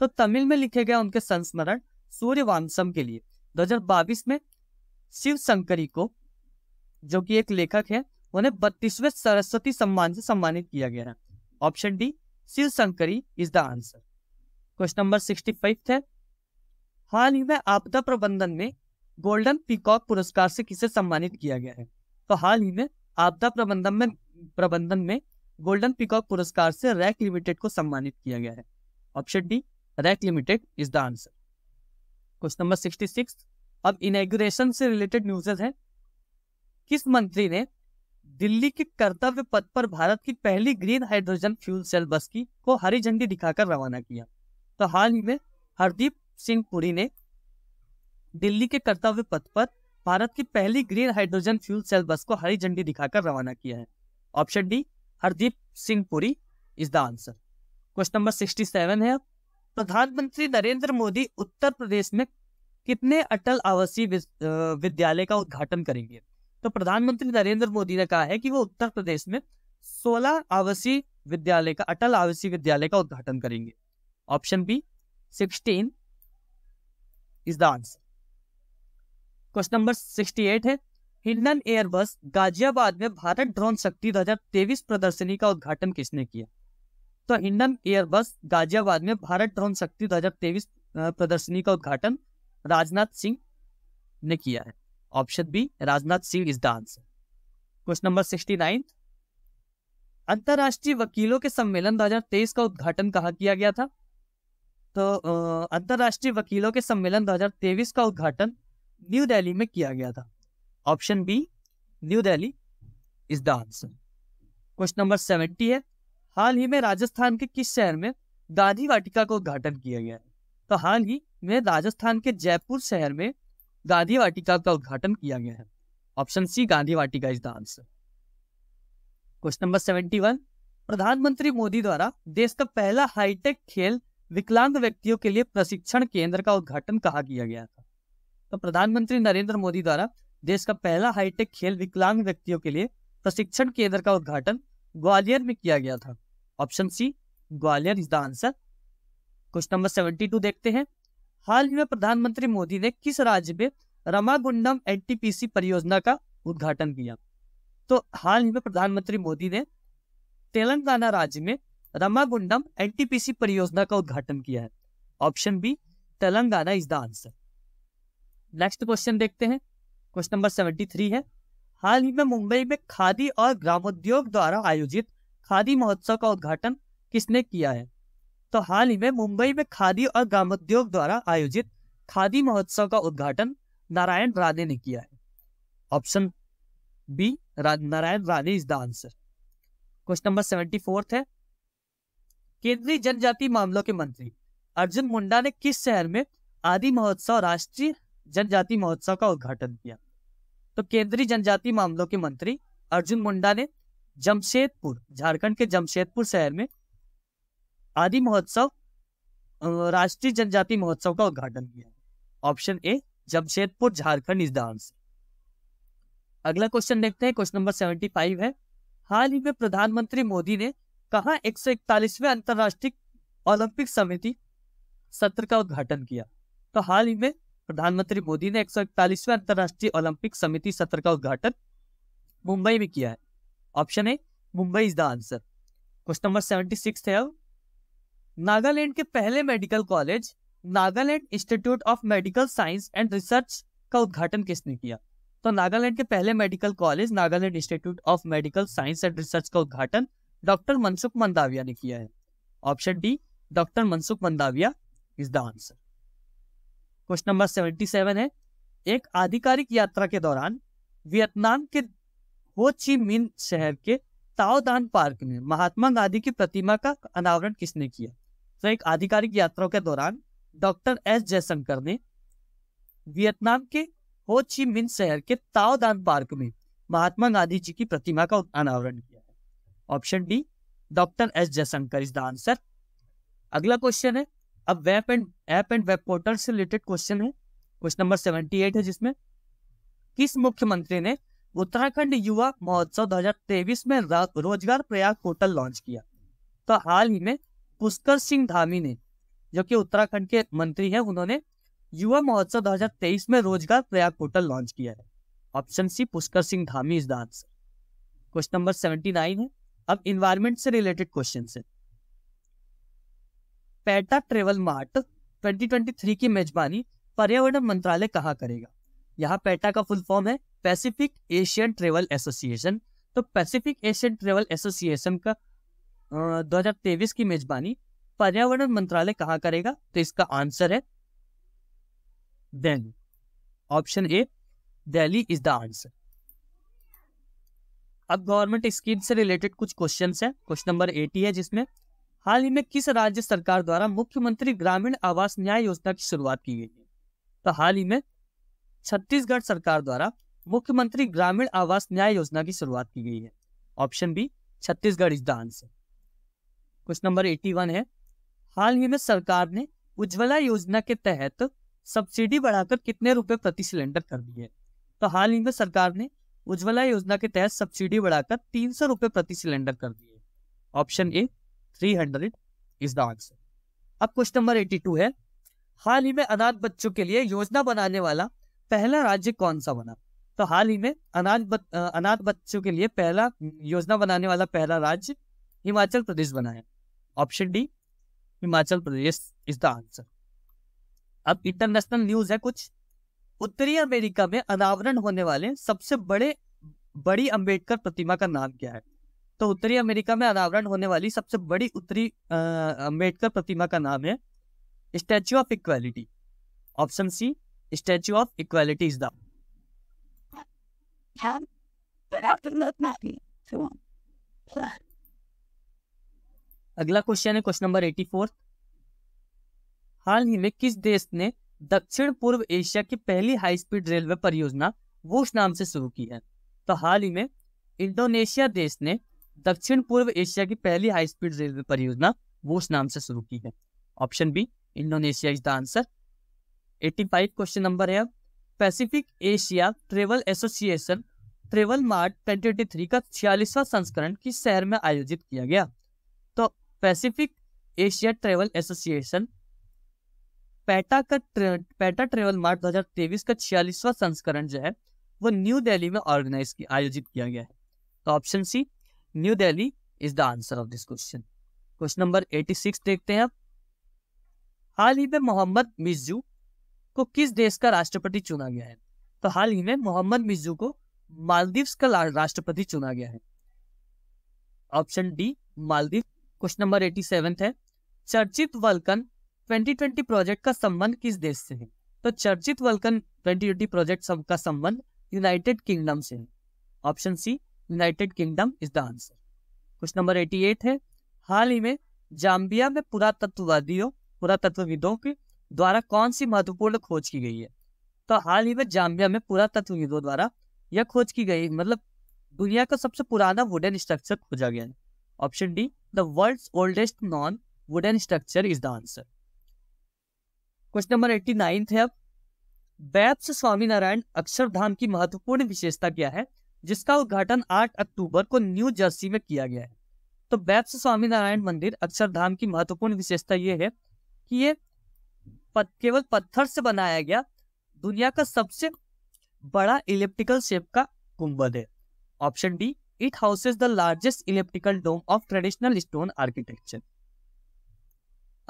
तो तमिल में लिखे गए उनके संस्मरण सूर्य वंशम के लिए दो में शिव शंकरी को जो कि एक लेखक है उन्हें बत्तीसवें सरस्वती सम्मान से सम्मानित किया गया है option D Shiv Shankari is the answer question number sixty five है हाल ही में आपदा प्रबंधन में गोल्डन पीकॉक पुरस्कार से किसे सम्मानित किया गया है तो हाल ही में आपदा प्रबंधन में प्रबंधन में गोल्डन पीकॉक पुरस्कार से रैक लिमिटेड को सम्मानित किया गया है ऑप्शन डी रैक limited is the answer question number sixty six अब इनग्रेशन से रिलेटेड न्यूज है किस मंत्री ने दिल्ली के कर्तव्य पथ पर भारत की पहली ग्रीन हाइड्रोजन फ्यूल सेल बस की को हरी झंडी दिखाकर रवाना किया तो हाल ही में हरदीप सिंह पुरी ने दिल्ली के कर्तव्य पथ पर भारत की पहली ग्रीन हाइड्रोजन फ्यूल सेल बस को हरी झंडी दिखाकर रवाना किया है option D Hardeep Singh Puri is the answer question number sixty seven है अब प्रधानमंत्री नरेंद्र मोदी उत्तर प्रदेश में कितने अटल आवासीय विद्यालय का उद्घाटन करेंगे तो प्रधानमंत्री नरेंद्र मोदी ने कहा है कि वो उत्तर प्रदेश में 16 आवासीय विद्यालय का अटल आवासीय विद्यालय का उद्घाटन करेंगे option B 16 is the answer question number 68 है हिंडन एयरबस गाजियाबाद में भारत ड्रोन शक्ति दो प्रदर्शनी का उद्घाटन किसने किया तो इंडियन एयरबस गाजियाबाद में भारत ड्रोन शक्ति दो प्रदर्शनी का उद्घाटन राजनाथ सिंह ने किया है option B Rajnath Singh is the answer question number sixty nine अंतर्राष्ट्रीय वकीलों के सम्मेलन 2023 का उद्घाटन कहा किया गया था तो अंतर्राष्ट्रीय वकीलों के सम्मेलन 2023 का उद्घाटन न्यू दिल्ली में किया गया था option B new Delhi is the answer question number seventy है हाल ही में राजस्थान के किस शहर में गांधी वाटिका का उद्घाटन किया गया है तो हाल ही में राजस्थान के जयपुर शहर में गांधी वाटिका का उद्घाटन किया गया है option C Gandhi Vatika is the answer question number seventy one प्रधानमंत्री मोदी द्वारा देश का पहला हाईटेक खेल विकलांग व्यक्तियों के लिए प्रशिक्षण केंद्र का उद्घाटन कहा किया गया था तो प्रधानमंत्री नरेंद्र मोदी द्वारा देश का पहला हाईटेक खेल विकलांग व्यक्तियों के लिए प्रशिक्षण केंद्र का उद्घाटन ग्वालियर में किया गया था option C Gwalior is the answer question number seventy two देखते हैं हाल ही में प्रधानमंत्री मोदी ने किस राज्य में रमागुंडम एनटीपीसी परियोजना का उद्घाटन किया तो हाल ही में प्रधानमंत्री मोदी ने तेलंगाना राज्य में रमागुंडम एनटीपीसी परियोजना का उद्घाटन किया है option B Telangana is the answer next question देखते हैं क्वेश्चन नंबर सेवेंटी थ्री है हाल ही में मुंबई में खादी और ग्रामोद्योग द्वारा आयोजित खादी महोत्सव का उद्घाटन किसने किया है तो हाल ही में मुंबई में खादी और ग्रामोद्योग द्वारा आयोजित खादी महोत्सव का उद्घाटन नारायण राधे ने किया है option B Narayan Radhe is the answer question number seventy fourth है केंद्रीय जनजाति मामलों के मंत्री अर्जुन मुंडा ने किस शहर में आदि महोत्सव राष्ट्रीय जनजाति महोत्सव का उद्घाटन किया तो केंद्रीय जनजाति मामलों के मंत्री अर्जुन मुंडा ने जमशेदपुर झारखंड के जमशेदपुर शहर में आदि महोत्सव राष्ट्रीय जनजाति महोत्सव का उद्घाटन किया option A Jamshedpur Jharkhand is the answer अगला क्वेश्चन देखते हैं क्वेश्चन नंबर सेवेंटी फाइव है हाल ही में प्रधानमंत्री मोदी ने कहा एक सौ इकतालीसवें अंतर्राष्ट्रीय ओलंपिक समिति सत्र का उद्घाटन किया तो हाल ही में प्रधानमंत्री मोदी ने एक सौ इकतालीसवें अंतर्राष्ट्रीय ओलंपिक समिति सत्र का उद्घाटन मुंबई में किया है option A Mumbai is the answer question number seventy six है नागालैंड के पहले medical college Nagaland institute of medical science and research का उद्घाटन किसने किया तो नागालैंड के पहले medical college Nagaland institute of medical science and research का उद्घाटन डॉक्टर मनसुख मंदाविया ने किया है option D doctor Mansukh Mandaviya is the answer question number seventy seven है एक आधिकारिक यात्रा के दौरान वियतनाम के हो ची मिन शहर के ताओदान पार्क में महात्मा गांधी की प्रतिमा का अनावरण किसने किया तो एक आधिकारिक यात्रा के दौरान डॉक्टर एस जयशंकर ने वियतनाम के हो ची मिन शहर के ताओदान पार्क में महात्मा गांधी जी की प्रतिमा का अनावरण किया option D doctor S Jaishankar is the answer अगला क्वेश्चन है अब web and app and web portal से रिलेटेड क्वेश्चन है क्वेश्चन नंबर सेवेंटी एट है जिसमें किस मुख्यमंत्री ने उत्तराखंड युवा महोत्सव दो में रोजगार प्रयाग पोर्टल लॉन्च किया तो हाल ही में पुष्कर सिंह धामी ने जो कि उत्तराखंड के मंत्री हैं उन्होंने युवा महोत्सव 2023 में रोजगार प्रयाग पोर्टल लॉन्च किया है option C Pushkar Singh Dhami is the से क्वेश्चन नंबर नाइन है अब इन्वायरमेंट से रिलेटेड क्वेश्चन है पेटा ट्रेवल मार्ट 2023 की मेजबानी पर्यावरण मंत्रालय कहाँ करेगा यहाँ पेटा का फुल फॉर्म है पैसिफिक एशियन ट्रेवल एसोसिएशन तो पैसिफिक एशियन ट्रेवल एसोसिएशन का दो हजार तेईस की मेजबानी पर्यावरण मंत्रालय कहा करेगा तो इसका आंसर है Delhi option A Delhi is the answer अब गवर्नमेंट स्कीम से रिलेटेड कुछ क्वेश्चन है क्वेश्चन नंबर एटी है जिसमें हाल ही में किस राज्य सरकार द्वारा मुख्यमंत्री ग्रामीण आवास न्याय योजना की शुरुआत की गई है तो हाल ही में छत्तीसगढ़ सरकार द्वारा मुख्यमंत्री ग्रामीण आवास न्याय योजना की शुरुआत की गई है option B Chhattisgarh is the answer question number eighty one है हाल ही में सरकार ने उज्ज्वला योजना के तहत सब्सिडी बढ़ाकर कितने रुपए प्रति सिलेंडर कर दिए है तो हाल ही में सरकार ने उज्ज्वला योजना के तहत सब्सिडी बढ़ाकर तीन सौ रुपये प्रति सिलेंडर कर दिए option A three hundred is the answer अब क्वेश्चन नंबर एटी टू है हाल ही में अनाथ बच्चों के लिए योजना बनाने वाला पहला राज्य कौन सा बना तो हाल ही में अनाथ बत, अनाथ बच्चों के लिए पहला योजना बनाने वाला पहला राज्य हिमाचल प्रदेश बना है option D Himachal Pradesh is the answer अब इंटरनेशनल न्यूज है कुछ उत्तरी अमेरिका में अनावरण होने वाले सबसे बड़े बड़ी अंबेडकर प्रतिमा का नाम क्या है तो उत्तरी अमेरिका में अनावरण होने वाली सबसे बड़ी उत्तरी अम्बेडकर प्रतिमा का नाम है statue of equality option C statue of equality is the can, but after that, nothing. So, अगला क्वेश्चन है क्वेश्चन नंबर एटी फोर हाल ही में किस देश ने दक्षिण पूर्व एशिया की पहली हाई स्पीड रेलवे परियोजना वोश नाम से शुरू की है तो हाल ही में इंडोनेशिया देश ने दक्षिण पूर्व एशिया की पहली हाई स्पीड रेलवे परियोजना वोश नाम से शुरू की है option B Indonesia is the answer five question number है अब Pacific Asia travel association travel mart twenty three का छियालीसवा संस्करण किस शहर में आयोजित किया गया तो Pacific Asia travel association PATA का ट्रे, पैटा ट्रेवल मार्ट 2023 का छियालीसवा संस्करण जो है वो न्यू दिल्ली में ऑर्गेनाइज किया आयोजित किया गया है तो option C New Delhi is the answer of this question question number 86 देखते हैं आप हाल ही में मोहम्मद मिजू को किस देश का राष्ट्रपति चुना गया है तो हाल ही में मोहम्मद मिजू को मालदीव्स का राष्ट्रपति चुना गया है option D Maldives question number eighty है चर्चित वल्कन 2020 प्रोजेक्ट का संबंध किस देश से है तो चर्चित वल्कन 2020 प्रोजेक्ट सब का संबंध यूनाइटेड किंगडम से है option C United Kingdom is the answer question number eighty eight है हाल ही में जाम्बिया में पुरातत्ववादियों पुरातत्वविदों के द्वारा कौन सी महत्वपूर्ण खोज की गई है तो हाल ही में जाम्बिया में पुरातत्व युद्धों द्वारा यह खोज की गई मतलब दुनिया का सबसे पुराना वुडन स्ट्रक्चर खोजा गया है option D the world oldest non wooden structure is the answer question number eighty ninth है अब बैप्स स्वामीनारायण अक्षरधाम की महत्वपूर्ण विशेषता क्या है जिसका उद्घाटन 8 अक्टूबर को न्यू जर्सी में किया गया है तो बैप्स स्वामीनारायण मंदिर अक्षरधाम की महत्वपूर्ण विशेषता यह है कि ये पत, केवल पत्थर से बनाया गया दुनिया का सबसे बड़ा इलेप्टिकल शेप का गुंबद है option D it houses the largest elliptical dome of traditional stone architecture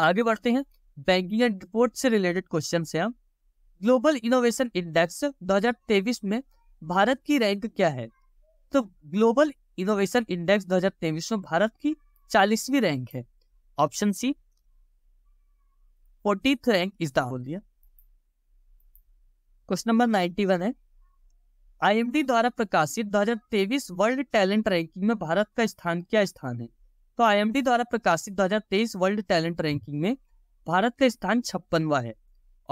आगे बढ़ते हैं बैंकिंग एंड रिपोर्ट से रिलेटेड क्वेश्चन है हम ग्लोबल इनोवेशन इंडेक्स 2023 में भारत की रैंक क्या है तो ग्लोबल इनोवेशन इंडेक्स 2023 में भारत की 40वीं रैंक है option C fortieth rank is the बोल दिया क्वेश्चन नंबर नाइन्टी वन है आईएमडी द्वारा प्रकाशित 2023 वर्ल्ड टैलेंट रैंकिंग में भारत का स्थान क्या स्थान है तो आईएमडी द्वारा प्रकाशित 2023 वर्ल्ड टैलेंट रैंकिंग में भारत का स्थान छप्पनवा है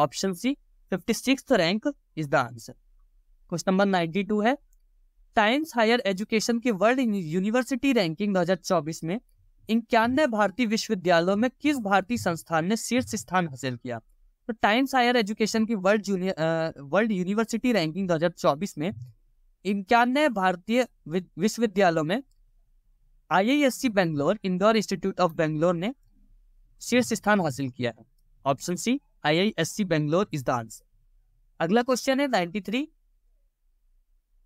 option C fifty rank is the answer question number 92 है टाइम्स हायर एजुकेशन की वर्ल्ड यूनिवर्सिटी रैंकिंग दो में इक्यानवे भारतीय विश्वविद्यालयों में किस भारतीय संस्थान ने शीर्ष स्थान हासिल किया तो टाइम्स हायर एजुकेशन की वर्ल्ड वर्ल्ड यूनिवर्सिटी रैंकिंग 2024 में इक्यानवे भारतीय विश्वविद्यालयों में IISc Bangalore Indore institute of Bangalore ने शीर्ष स्थान हासिल किया है option C IISc Bangalore is the answer अगला क्वेश्चन है 93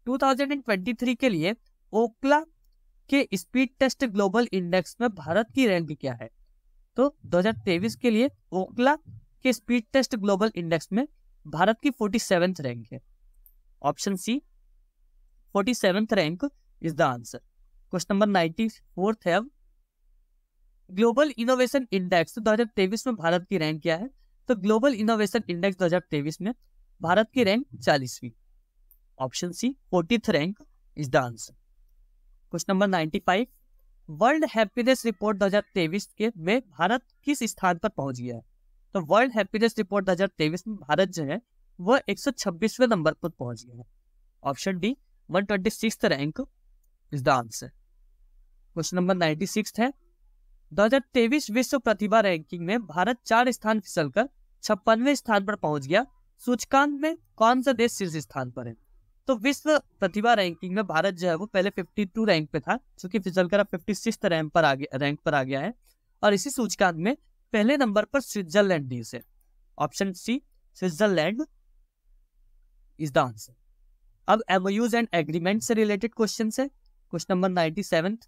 2023 के लिए ओखला कि स्पीड टेस्ट ग्लोबल इंडेक्स में भारत की रैंक क्या है तो 2023 के लिए ओखला के स्पीड टेस्ट ग्लोबल इंडेक्स में भारत की फोर्टी रैंक है option C forty rank is the answer question number ninety fourth है ग्लोबल इनोवेशन इंडेक्स 2023 में भारत की रैंक क्या है तो ग्लोबल इनोवेशन इंडेक्स 2023 में भारत की रैंक चालीसवीं option C fortieth rank is the answer question number ninety five world happiness report 2023 के में भारत किस स्थान पर पहुंच गया है तो वर्ल्ड हैप्पीनेस रिपोर्ट 2023 में भारत जो है वह 126वें नंबर पर पहुंच गया है option D 126 rank is the answer question number 96 है 2023 विश्व प्रतिभा रैंकिंग में भारत चार स्थान फिसलकर छप्पनवे स्थान पर पहुंच गया सूचकांक में कौन सा देश शीर्ष स्थान पर है तो विश्व प्रतिभा रैंकिंग में भारत जो है वो पहले 52 रैंक पे था क्योंकि फिसलकर अब फिफ्टी सिक्स रैंक पर आ गया रैंक पर आ गया है और इसी सूचकांक में पहले नंबर पर स्विट्जरलैंड देश है option C Switzerland is the answer अब एमओयूज एंड एग्रीमेंट से रिलेटेड क्वेश्चन है क्वेश्चन नंबर नाइन्टी सेवन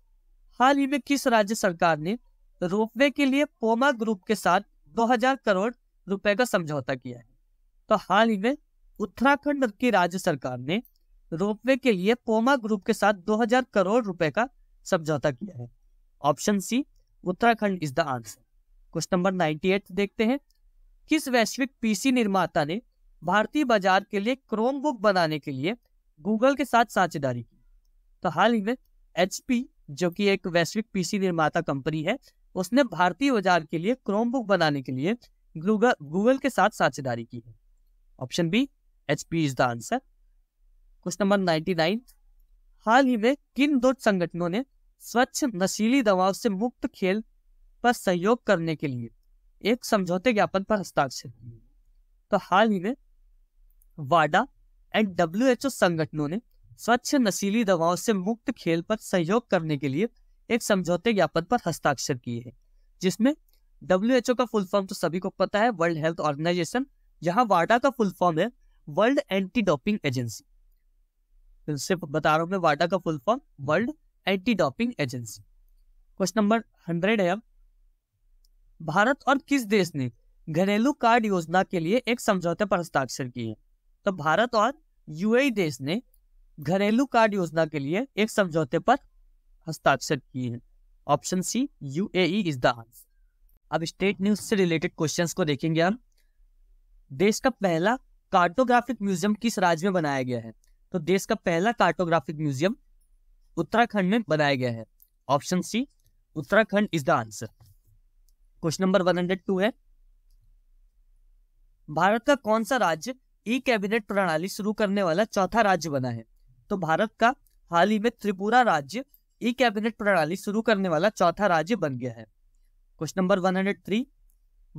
हाल ही में किस राज्य सरकार ने रोपवे के लिए पोमा ग्रुप के साथ 2000 करोड़ रुपए का समझौता किया है तो हाल ही में उत्तराखंड की राज्य सरकार ने रोपवे के लिए पोमा ग्रुप के साथ 2000 करोड़ रुपए का समझौता किया है option C Uttarakhand is the answer question number 98 देखते हैं किस वैश्विक पीसी निर्माता ने भारतीय बाजार के लिए क्रोम बुक बनाने के लिए गूगल के साथ साझेदारी की तो हाल ही में एच जो कि एक वैश्विक पीसी निर्माता कंपनी है उसने भारतीय बाजार के लिए क्रोम बुक बनाने के लिए गूगल गूगल के साथ साझेदारी की है option B H P is the answer question number ninety nine हाल ही में किन दो संगठनों ने स्वच्छ नशीली दवाओं से मुक्त खेल पर सहयोग करने के लिए एक समझौते ज्ञापन पर हस्ताक्षर किए तो हाल ही में वाडा एंड डब्ल्यू एच ओ संगठनों ने स्वच्छ नशीली दवाओं से मुक्त खेल पर सहयोग करने के लिए एक समझौते ज्ञापन पर हस्ताक्षर किए हैं जिसमें डब्ल्यू एच ओ का फुल फॉर्म तो सभी को पता है वर्ल्ड हेल्थ ऑर्गेनाइजेशन जहां वाडा का फुल फॉर्म है वर्ल्ड एंटी डॉपिंग एजेंसी फिर तो सिर्फ बता रहा हूं मैं वाडा का full form world anti doping agency question number hundred है अब भारत और किस देश ने घरेलू कार्ड योजना के लिए एक समझौते पर हस्ताक्षर किए हैं तो भारत और यूएई देश ने घरेलू कार्ड योजना के लिए एक समझौते पर हस्ताक्षर किए हैं option C UAE is the answer अब स्टेट न्यूज से रिलेटेड क्वेश्चंस को देखेंगे हम देश का पहला कार्टोग्राफिक म्यूजियम किस राज्य में बनाया गया है तो देश का पहला कार्टोग्राफिक म्यूजियम उत्तराखंड में बनाया गया है option C Uttarakhand is the answer question number one hundred two है भारत का कौन सा राज्य ई कैबिनेट प्रणाली शुरू करने वाला चौथा राज्य बना है तो भारत का हाल ही में त्रिपुरा राज्य ई कैबिनेट प्रणाली शुरू करने वाला चौथा राज्य बन गया है question number three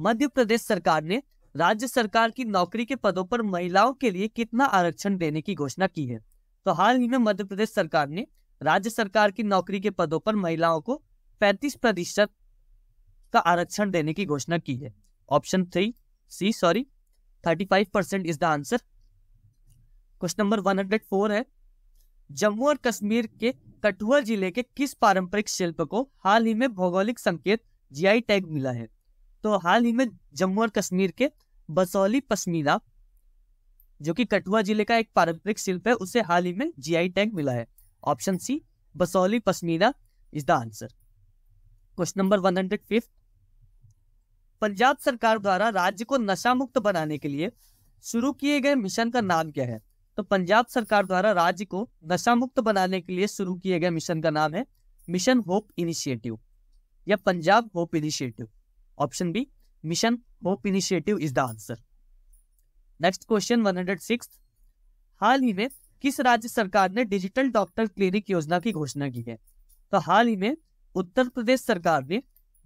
Madhya Pradesh सरकार ने राज्य सरकार की नौकरी के पदों पर महिलाओं के लिए कितना आरक्षण देने की घोषणा की है तो हाल ही में मध्य प्रदेश सरकार ने राज्य सरकार की नौकरी के पदों पर महिलाओं को पैंतीस प्रतिशत का आरक्षण देने की घोषणा की है option three C sorry thirty five percent is the answer question number one hundred four है जम्मू और कश्मीर के कठुआ जिले के किस पारंपरिक शिल्प को हाल ही में भौगोलिक संकेत जीआई टैग मिला है तो हाल ही में जम्मू और कश्मीर के बसौली पश्मीना जो कि कठुआ जिले का एक पारंपरिक शिल्प है उसे हाल ही में जीआई टैग मिला है option C Basohli Pashmina is the answer question number one hundred fifth Punjab सरकार द्वारा राज्य को नशा मुक्त बनाने के लिए शुरू किए गए मिशन का नाम क्या है तो पंजाब सरकार द्वारा राज्य को नशा मुक्त बनाने के लिए शुरू किए गए मिशन का नाम है मिशन होप इनिशिएटिव या Punjab hope initiative option B mission hope initiative is the answer next question 106 हाल ही में किस राज्य सरकार ने डिजिटल डॉक्टर क्लिनिक योजना की घोषणा की है तो हाल ही में उत्तर प्रदेश सरकार ने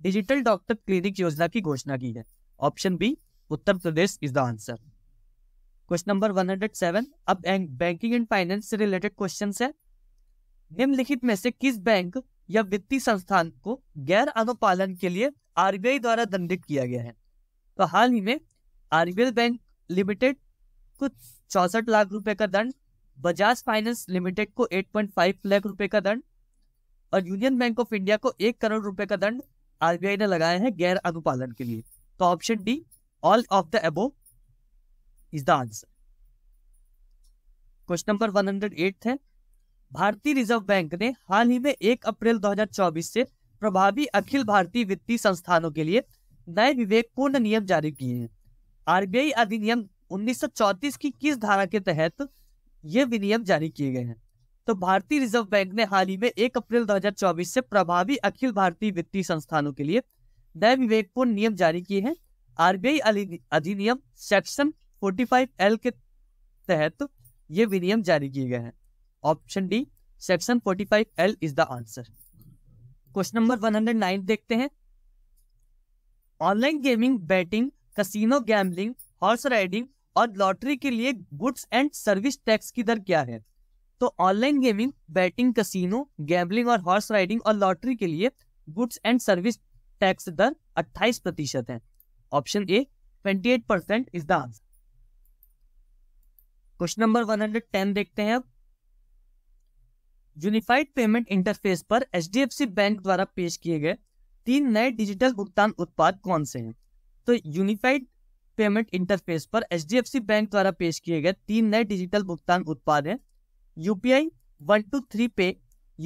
डिजिटल डॉक्टर क्लिनिक योजना की घोषणा की है option B Uttar Pradesh is the answer question number 107 अब बैंकिंग एंड फाइनेंस से रिलेटेड क्वेश्चन है निम्नलिखित में से किस बैंक या वित्तीय संस्थान को गैर अनुपालन के लिए आरबीआई द्वारा दंडित किया गया है तो हाल ही में आरबीएल बैंक लिमिटेड को चौसठ लाख रुपए का दंड बजाज फाइनेंस लिमिटेड को 8.5 लाख रुपए का दंड और यूनियन बैंक ऑफ इंडिया को एक करोड़ रुपए का दंड आरबीआई ने लगाया है गैर अनुपालन के लिए तो option D all of the above is the answer question number 108 है भारतीय रिजर्व बैंक ने हाल ही में 1 अप्रैल 2024 से प्रभावी अखिल भारतीय वित्तीय संस्थानों के लिए नए विवेकपूर्ण नियम जारी किए हैं आरबीआई अधिनियम 1934 की किस धारा के तहत ये विनियम जारी किए गए हैं तो भारतीय रिजर्व बैंक ने हाल ही में 1 अप्रैल 2024 से प्रभावी अखिल भारतीय वित्तीय संस्थानों के लिए नए विवेकपूर्ण नियम जारी किए हैं आरबीआई अधिनियम सेक्शन 45 एल के तहत ये विनियम जारी किए गए हैं option D section 45 L is the answer question number nine देखते हैं online gaming betting casino gambling horse riding और लॉटरी के लिए गुड्स एंड सर्विस टैक्स की दर क्या है तो online gaming betting casino gambling और हॉर्स राइडिंग और लॉटरी के लिए गुड्स एंड सर्विस टैक्स दर 28 प्रतिशत है option A 28 percent is the answer question number 110 देखते हैं अब यूनिफाइड पेमेंट इंटरफेस पर एच बैंक द्वारा पेश किए गए तीन नए डिजिटल भुगतान उत्पाद कौन से हैं तो यूनिफाइड पेमेंट इंटरफेस पर एच बैंक द्वारा पेश किए गए तीन नए डिजिटल भुगतान उत्पाद हैं U P I one two three pay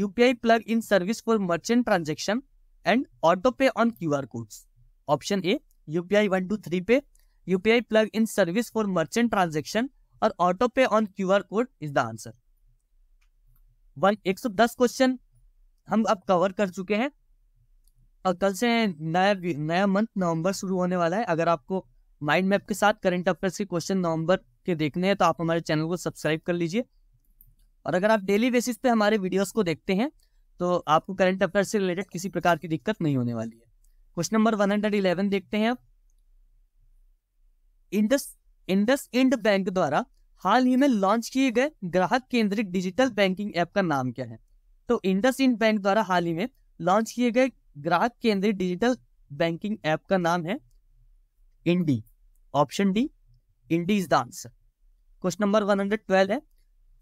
U P I plug in service for merchant transaction and auto pay on Q R codes option A U P I one two three pay U P I plug in service for merchant transaction और auto pay on Q R code is the answer one एक सौ दस question हम अब cover कर चुके हैं और कल से नया नया मंथ नवंबर शुरू होने वाला है अगर आपको माइंड मैप के साथ करंट अफेयर्स के क्वेश्चन नवंबर के देखने हैं तो आप हमारे चैनल को सब्सक्राइब कर लीजिए और अगर आप डेली बेसिस पे हमारे वीडियोस को देखते हैं तो आपको करंट अफेयर से रिलेटेड किसी प्रकार की दिक्कत नहीं होने वाली है question number one hundred eleven देखते हैं आप इंडस इंडस इंड बैंक द्वारा हाल ही में लॉन्च किए गए ग्राहक केंद्रित डिजिटल बैंकिंग ऐप का नाम क्या है तो इंडस इंड बैंक द्वारा हाल ही में लॉन्च किए गए ग्राहक केंद्रित डिजिटल बैंकिंग ऐप का नाम है Indie option D Indie is the answer question number twelve है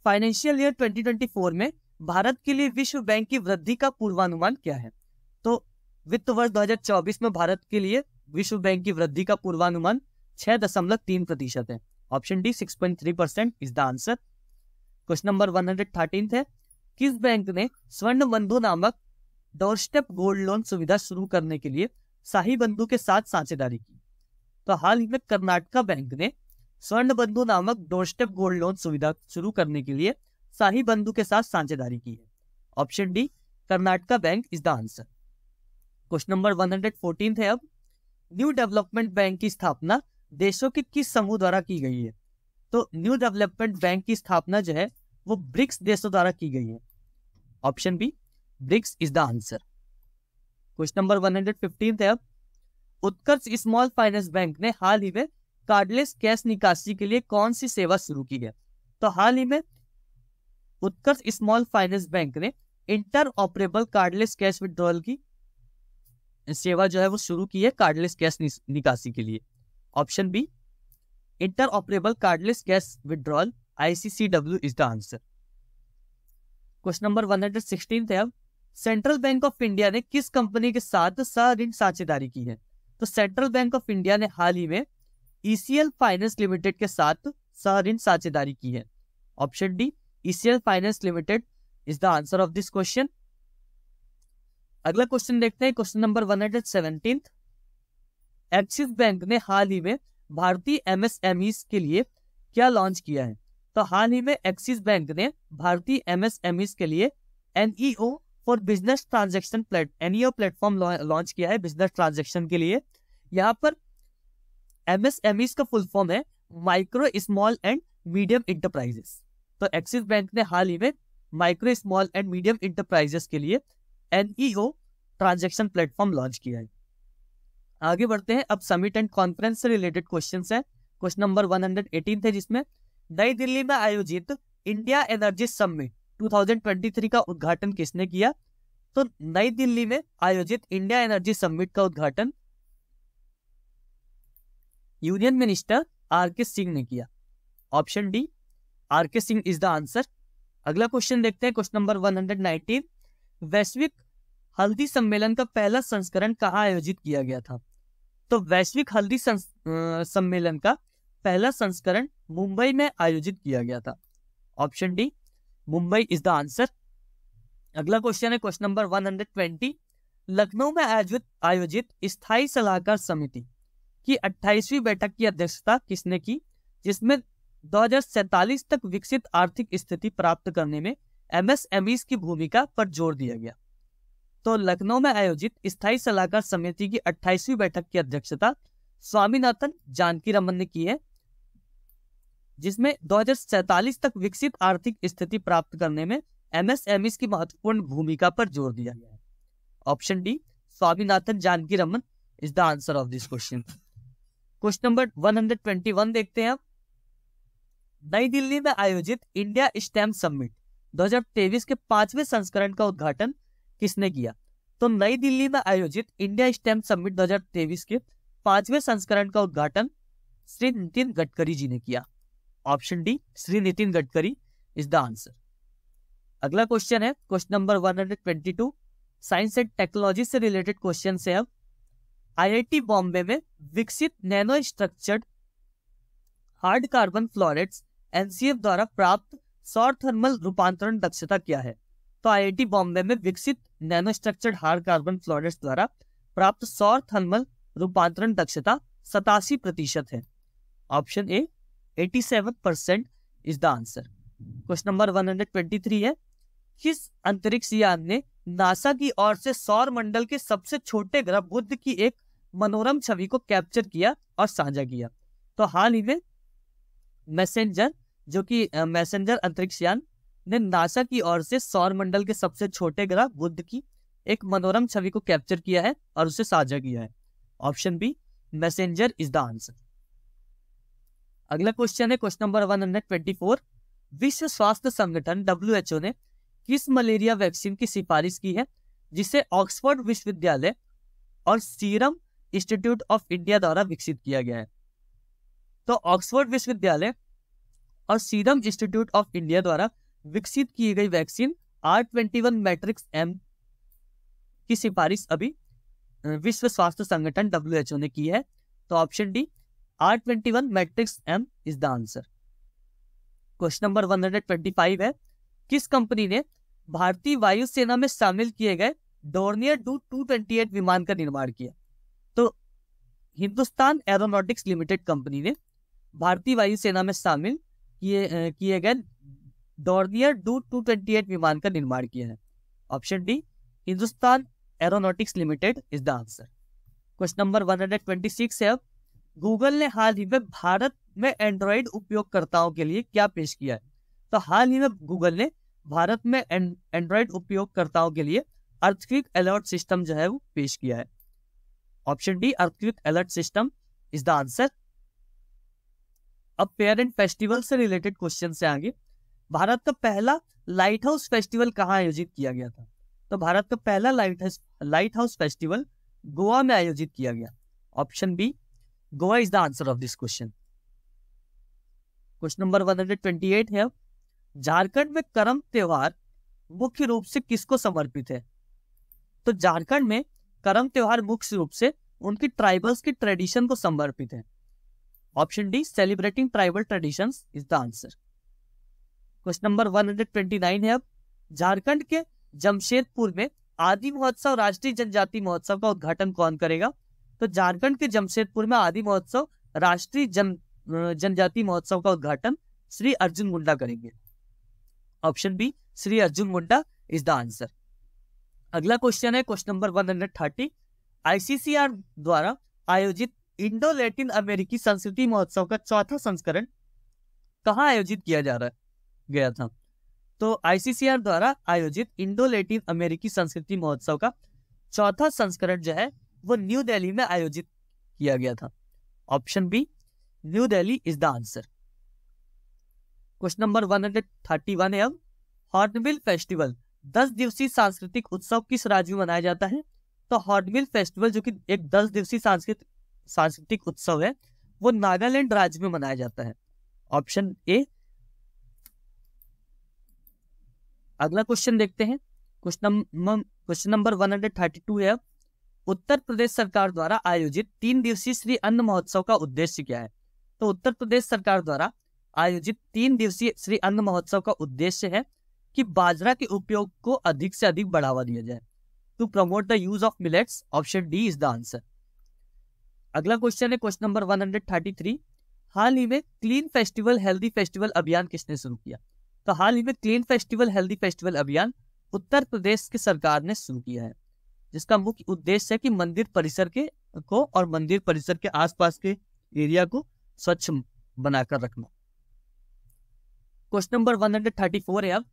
financial year twenty twenty four में भारत के लिए विश्व बैंक की वृद्धि का पूर्वानुमान क्या है तो वित्त वर्ष दो हजार चौबीस में भारत के लिए विश्व बैंक की वृद्धि का पूर्वानुमान छह दशमलव तीन प्रतिशत है option D 6.3 percent is the answer question number 113 है किस बैंक ने स्वर्ण बंधु नामक डोरस्टेप गोल्ड लोन सुविधा शुरू करने के लिए शाही बंधु के साथ साझेदारी की तो हाल ही में कर्नाटका बैंक ने स्वर्ण बंधु नामक डोरस्टेप गोल्ड लोन सुविधा शुरू करने के लिए शाही बंधु के साथ साझेदारी की है option D Karnataka bank is the answer question number 114 है अब न्यू डेवलपमेंट बैंक की स्थापना देशों के किस समूह द्वारा की गई है तो न्यू डेवलपमेंट बैंक की स्थापना जो है वो ब्रिक्स देशों द्वारा की गई है option B BRICS is the answer question number one है अब उत्कर्ष स्मॉल फाइनेंस बैंक ने हाल ही में कार्डलेस कैश निकासी के लिए कौन सी सेवा शुरू की है तो हाल ही में उत्कर्ष स्मॉल फाइनेंस बैंक ने interoperable cardless cash withdrawal की सेवा जो है वो शुरू की है कार्डलेस कैश निकासी के लिए option B interoperable cardless cash withdrawal ICCW is the answer question number one hundred sixteen है अब सेंट्रल बैंक ऑफ इंडिया ने किस कंपनी के साथ ऋण साझेदारी की है तो सेंट्रल बैंक ऑफ इंडिया ने हाल ही में ईसीएल फाइनेंस लिमिटेड के साथ ऋण साझेदारी की है option D ECL finance limited is the answer of this question अगला क्वेश्चन देखते हैं question number one hundred seventeen Axis bank ने हाल ही में भारतीय एमएसएमई के लिए क्या लॉन्च किया है तो हाल ही में एक्सिस बैंक ने भारतीय एमएसएमई के लिए NEO for business transaction plate NEO platform launch किया है बिजनेस ट्रांजेक्शन के लिए यहाँ पर एमएसएमई का फुल फॉर्म है micro small and medium enterprises तो एक्सिस बैंक ने हाल ही में micro small and medium enterprises के लिए एनईओ ट्रांजेक्शन प्लेटफॉर्म लॉन्च किया है आगे बढ़ते हैं अब समिट एंड कॉन्फ्रेंस से रिलेटेड क्वेश्चन है question number one hundred eighteen थे जिसमें नई दिल्ली में आयोजित India energy summit two thousand twenty three का उद्घाटन किसने किया तो नई दिल्ली में आयोजित इंडिया एनर्जी समिट का उद्घाटन union minister are K Singh ने किया option D R K Singh is the answer अगला क्वेश्चन देखते हैं question number one hundred nineteen वैश्विक हल्दी सम्मेलन का पहला संस्करण कहाँ आयोजित किया गया था तो वैश्विक हल्दी सम्मेलन का पहला संस्करण मुंबई में आयोजित किया गया था option D Mumbai is the answer अगला क्वेश्चन है क्वेश्चन नंबर 120 लखनऊ में आयोजित आयोजित स्थायी सलाहकार समिति की 28वीं बैठक की अध्यक्षता किसने की जिसमें दो तक विकसित आर्थिक स्थिति प्राप्त करने में एमएसएमईज की भूमिका पर जोर दिया गया तो लखनऊ में आयोजित स्थायी सलाहकार समिति की 28वीं बैठक की अध्यक्षता स्वामीनाथन जानकी रमन ने की है जिसमें दो तक विकसित आर्थिक स्थिति प्राप्त करने में एमएसएमई e की महत्वपूर्ण भूमिका पर जोर दिया गया है option D Swaminathan Janakiraman is the answer of this question question number 121 देखते हैं नई दिल्ली में आयोजित इंडिया स्टैम्प समिट 2023 के पांचवें संस्करण का उद्घाटन किसने किया तो नई दिल्ली में आयोजित इंडिया स्टैम्प समिट दो के पांचवें संस्करण का उद्घाटन श्री नितिन गडकरी जी ने किया option D Shri Nitin Gadkari is the answer अगला क्वेश्चन है question number 122 science and technology से रिलेटेड क्वेश्चन से अब आईआईटी बॉम्बे में विकसित nano structured hard carbon florets NCF द्वारा प्राप्त सौर थर्मल रूपांतरण दक्षता क्या है तो आईआईटी बॉम्बे में विकसित nano structured hard carbon florets द्वारा प्राप्त सौर थर्मल रूपांतरण दक्षता सतासी प्रतिशत है option A 87 percent is the answer question number 123 है किस अंतरिक्ष यान ने नासा की ओर से सौर मंडल के सबसे छोटे ग्रह बुद्ध की एक मनोरम छवि को कैप्चर किया और साझा किया तो हाल ही में मैसेंजर जो कि मैसेंजर अंतरिक्ष यान ने नासा की ओर से सौर मंडल के सबसे छोटे ग्रह बुद्ध की एक मनोरम छवि को कैप्चर किया है और उसे साझा किया है option B messenger is the answer अगला क्वेश्चन है question number one hundred twenty four विश्व स्वास्थ्य संगठन डब्ल्यू एच ओ ने किस मलेरिया वैक्सीन की सिफारिश की है जिसे ऑक्सफोर्ड विश्वविद्यालय और सीरम इंस्टीट्यूट ऑफ इंडिया द्वारा विकसित किया गया है तो ऑक्सफोर्ड विश्वविद्यालय और सीरम इंस्टीट्यूट ऑफ इंडिया द्वारा विकसित की गई vaccine R twenty one matrix M की सिफारिश अभी विश्व स्वास्थ्य संगठन डब्ल्यू एच ओ ने की है तो option D R twenty one matrix M is the answer question number one hundred twenty five है किस कंपनी ने भारतीय वायुसेना में शामिल किए गए Dornier Do two twenty eight विमान का निर्माण किया तो हिंदुस्तान एरोनॉटिक्स लिमिटेड कंपनी ने भारतीय वायुसेना में शामिल किए किए गए Dornier Do two twenty eight विमान का निर्माण किया है option D Hindustan aeronautics limited is the answer question number one hundred twenty six है गूगल ने हाल ही में भारत में एंड्रॉइड उपयोगकर्ताओं के लिए क्या पेश किया है तो हाल ही में गूगल ने भारत में एंड्रॉइड उपयोगकर्ताओं के लिए अर्थक्विक अलर्ट सिस्टम जो है वो पेश किया है option D earthquake alert system is the answer अब पेयर एंड फेस्टिवल से रिलेटेड क्वेश्चन से आगे भारत का पहला लाइट हाउस फेस्टिवल कहाँ आयोजित किया गया था तो भारत का पहला lighthouse lighthouse festival Goa में आयोजित किया गया option B Goa is the answer of this question question number 128 है झारखंड में करम त्योहार मुख्य रूप से किसको समर्पित है तो झारखंड में करम त्योहार मुख्य रूप से उनकी ट्राइबल्स की ट्रेडिशन को समर्पित है option D celebrating tribal traditions is the answer question number 129 है अब झारखंड के जमशेदपुर में आदि महोत्सव राष्ट्रीय जनजाति महोत्सव का उद्घाटन कौन करेगा तो झारखंड के जमशेदपुर में आदि महोत्सव राष्ट्रीय जन जनजाति महोत्सव का उद्घाटन श्री अर्जुन मुंडा करेंगे option B Shri Arjun Munda is the answer अगला क्वेश्चन है question number one hundred thirty ICCR द्वारा आयोजित इंडो लैटिन अमेरिकी संस्कृति महोत्सव का चौथा संस्करण कहाँ आयोजित किया जा रहा है गया था तो आईसीसीआर द्वारा आयोजित इंडो लेटिन अमेरिकी संस्कृति महोत्सव का चौथा संस्करण जो है वो न्यू दिल्ली में आयोजित किया गया था option B new Delhi is the answer question number 131 है अब हॉर्नबिल फेस्टिवल दस दिवसीय सांस्कृतिक उत्सव किस राज्य में मनाया जाता है तो हॉर्नबिल फेस्टिवल जो कि एक दस दिवसीय सांस्कृतिक सांस्कृतिक उत्सव है वो नागालैंड राज्य में मनाया जाता है ऑप्शन ए अगला क्वेश्चन देखते हैं question question number one hundred thirty two है उत्तर प्रदेश सरकार द्वारा आयोजित तीन दिवसीय श्री अन्न महोत्सव का उद्देश्य क्या है तो उत्तर प्रदेश सरकार द्वारा आयोजित तीन दिवसीय श्री अन्न महोत्सव का उद्देश्य है कि बाजरा के उपयोग को अधिक से अधिक बढ़ावा दिया जाए to promote the use of millets option D is the answer अगला क्वेश्चन है क्वेश्चन नंबर 133 हाल ही में क्लीन फेस्टिवल हेल्दी फेस्टिवल अभियान किसने शुरू किया तो हाल ही में क्लीन फेस्टिवल हेल्दी फेस्टिवल अभियान उत्तर प्रदेश की सरकार ने शुरू किया है जिसका मुख्य उद्देश्य है कि मंदिर परिसर के को और मंदिर परिसर के आसपास के एरिया को स्वच्छ बनाकर रखना क्वेश्चन नंबर 134 है अब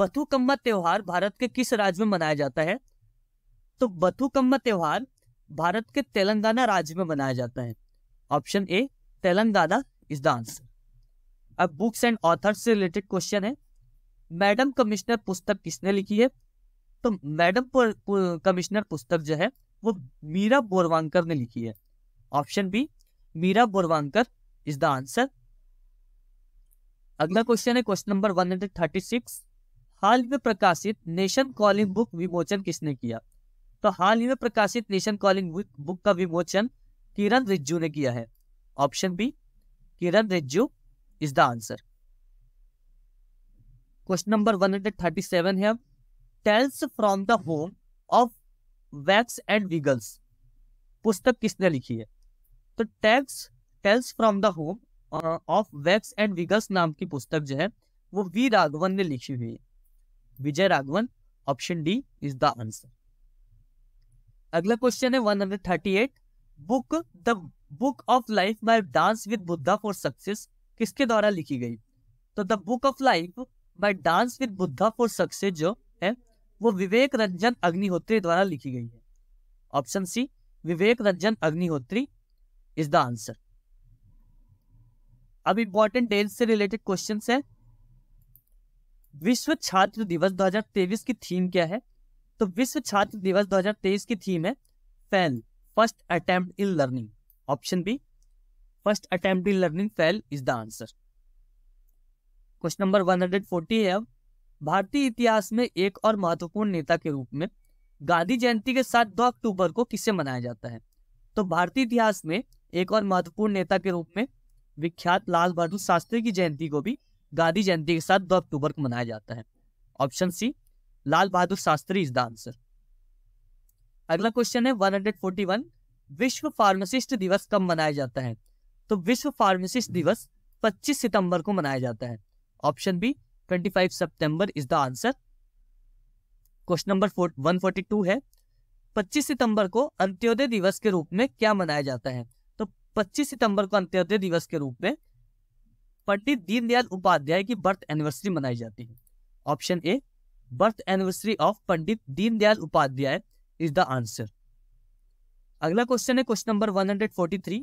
बथुकम्मा त्योहार भारत के किस राज्य में मनाया जाता है तो बथुकम्मा त्योहार भारत के तेलंगाना राज्य में मनाया जाता है option A Telangana is the answer अब बुक्स एंड ऑथर से रिलेटेड क्वेश्चन है मैडम कमिश्नर पुस्तक किसने लिखी है तो मैडम कमिश्नर पुस्तक जो है वो मीरा बोरवांकर ने लिखी है option B Meera Borwankar is the answer अगला क्वेश्चन है question number one hundred thirty six हाल में प्रकाशित नेशन कॉलिंग बुक विमोचन किसने किया तो हाल ही में प्रकाशित नेशन कॉलिंग बुक का विमोचन किरण रिज्जू ने किया है option B Kiren Rijiju is the answer question number 137 है tales from the home of wax and wiggles पुस्तक किसने लिखी है तो टेक्स tales from the home of wax and wiggles नाम की पुस्तक जो है वो वी राघवन ने लिखी हुई है Vijay Raghavan option D is the answer अगला क्वेश्चन है 138 book the book of life my dance with Buddha for success किसके द्वारा लिखी गई तो the book of life by dance with Buddha for success जो है वो विवेक रंजन अग्निहोत्री द्वारा लिखी गई है option C Vivek Ranjan Agnihotri is the answer अब इंपॉर्टेंट डेट से रिलेटेड क्वेश्चन है विश्व छात्र दिवस 2023 की थीम क्या है तो विश्व छात्र दिवस 2023 की थीम है fail first attempt in learning option B first attempt in learning fail is the answer question number 140 है अब भारतीय इतिहास में एक और महत्वपूर्ण नेता के रूप में गांधी जयंती के साथ दो अक्टूबर को किसे मनाया जाता है तो भारतीय इतिहास में एक और महत्वपूर्ण नेता के रूप में विख्यात लाल बहादुर शास्त्री की जयंती को भी गांधी जयंती के साथ दो अक्टूबर को मनाया जाता है option C Lal Bahadur Shastri is the answer अगला क्वेश्चन है 141 विश्व फार्मासिस्ट दिवस कब मनाया जाता है तो विश्व फार्मासिस्ट हम्म। दिवस 25 सितंबर को मनाया जाता है option B 25 September is the answer question number 142 है 25 सितंबर को अंत्योदय दिवस के रूप में क्या मनाया जाता है तो 25 सितंबर को अंत्योदय दिवस के रूप में पंडित दीनदयाल उपाध्याय की बर्थ एनिवर्सरी मनाई जाती है option A birth anniversary of Pandit Deendayal Upadhyay is the answer अगला क्वेश्चन है क्वेश्चन नंबर 143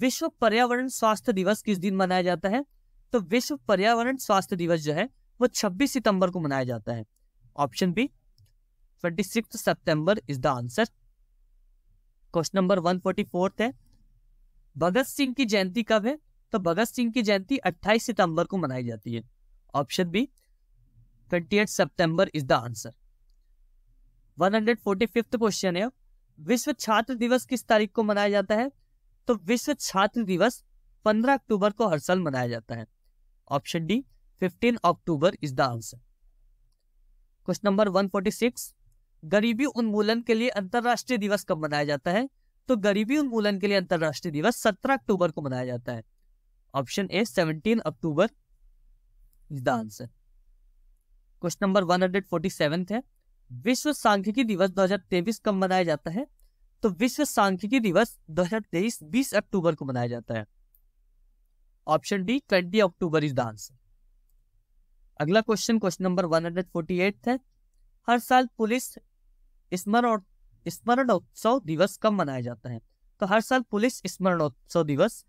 विश्व पर्यावरण स्वास्थ्य दिवस किस दिन मनाया जाता है तो विश्व पर्यावरण स्वास्थ्य दिवस जो है वो 26 सितंबर को मनाया जाता है option B 26 September is the answer question number 144 है भगत सिंह की जयंती कब है तो भगत सिंह की जयंती 28 सितंबर को मनाई जाती है option B 28 September is the answer 145th question है विश्व छात्र दिवस किस तारीख को मनाया जाता है तो विश्व छात्र दिवस 15 अक्टूबर को हर साल मनाया जाता है option D 15 October is the answer question number 146 गरीबी उन्मूलन के लिए अंतरराष्ट्रीय दिवस कब मनाया जाता है तो गरीबी उन्मूलन के लिए अंतरराष्ट्रीय दिवस 17 अक्टूबर को मनाया जाता है option A 17 October is the answer question number 147 है विश्व सांख्यिकी दिवस 2023 कब मनाया जाता है तो विश्व सांख्यिकी दिवस दो हजार तेईस बीस अक्टूबर को मनाया जाता है option D twenty October is the answer अगला क्वेश्चन क्वेश्चन नंबर एट है हर साल पुलिस स्मरण और स्मरणोत्सव दिवस कब मनाया जाता है तो हर साल पुलिस स्मरणोत्सव दिवस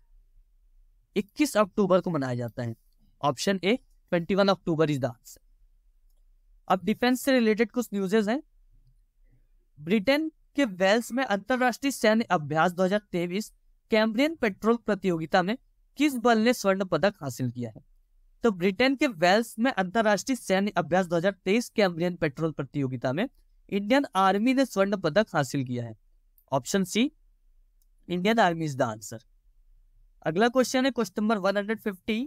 21 अक्टूबर को मनाया जाता है option A 21 October is the answer अब डिफेंस से रिलेटेड कुछ न्यूजेज हैं ब्रिटेन कि वेल्स में अंतरराष्ट्रीय सैन्य अभ्यास 2023 कैम्ब्रियन पेट्रोल प्रतियोगिता में किस बल ने स्वर्ण पदक हासिल किया है तो ब्रिटेन के वेल्स में अंतरराष्ट्रीय सैन्य अभ्यास 2023 कैम्ब्रियन पेट्रोल प्रतियोगिता में इंडियन आर्मी ने स्वर्ण पदक हासिल किया है option C Indian Army is the answer अगला क्वेश्चन है क्वेश्चन नंबर 150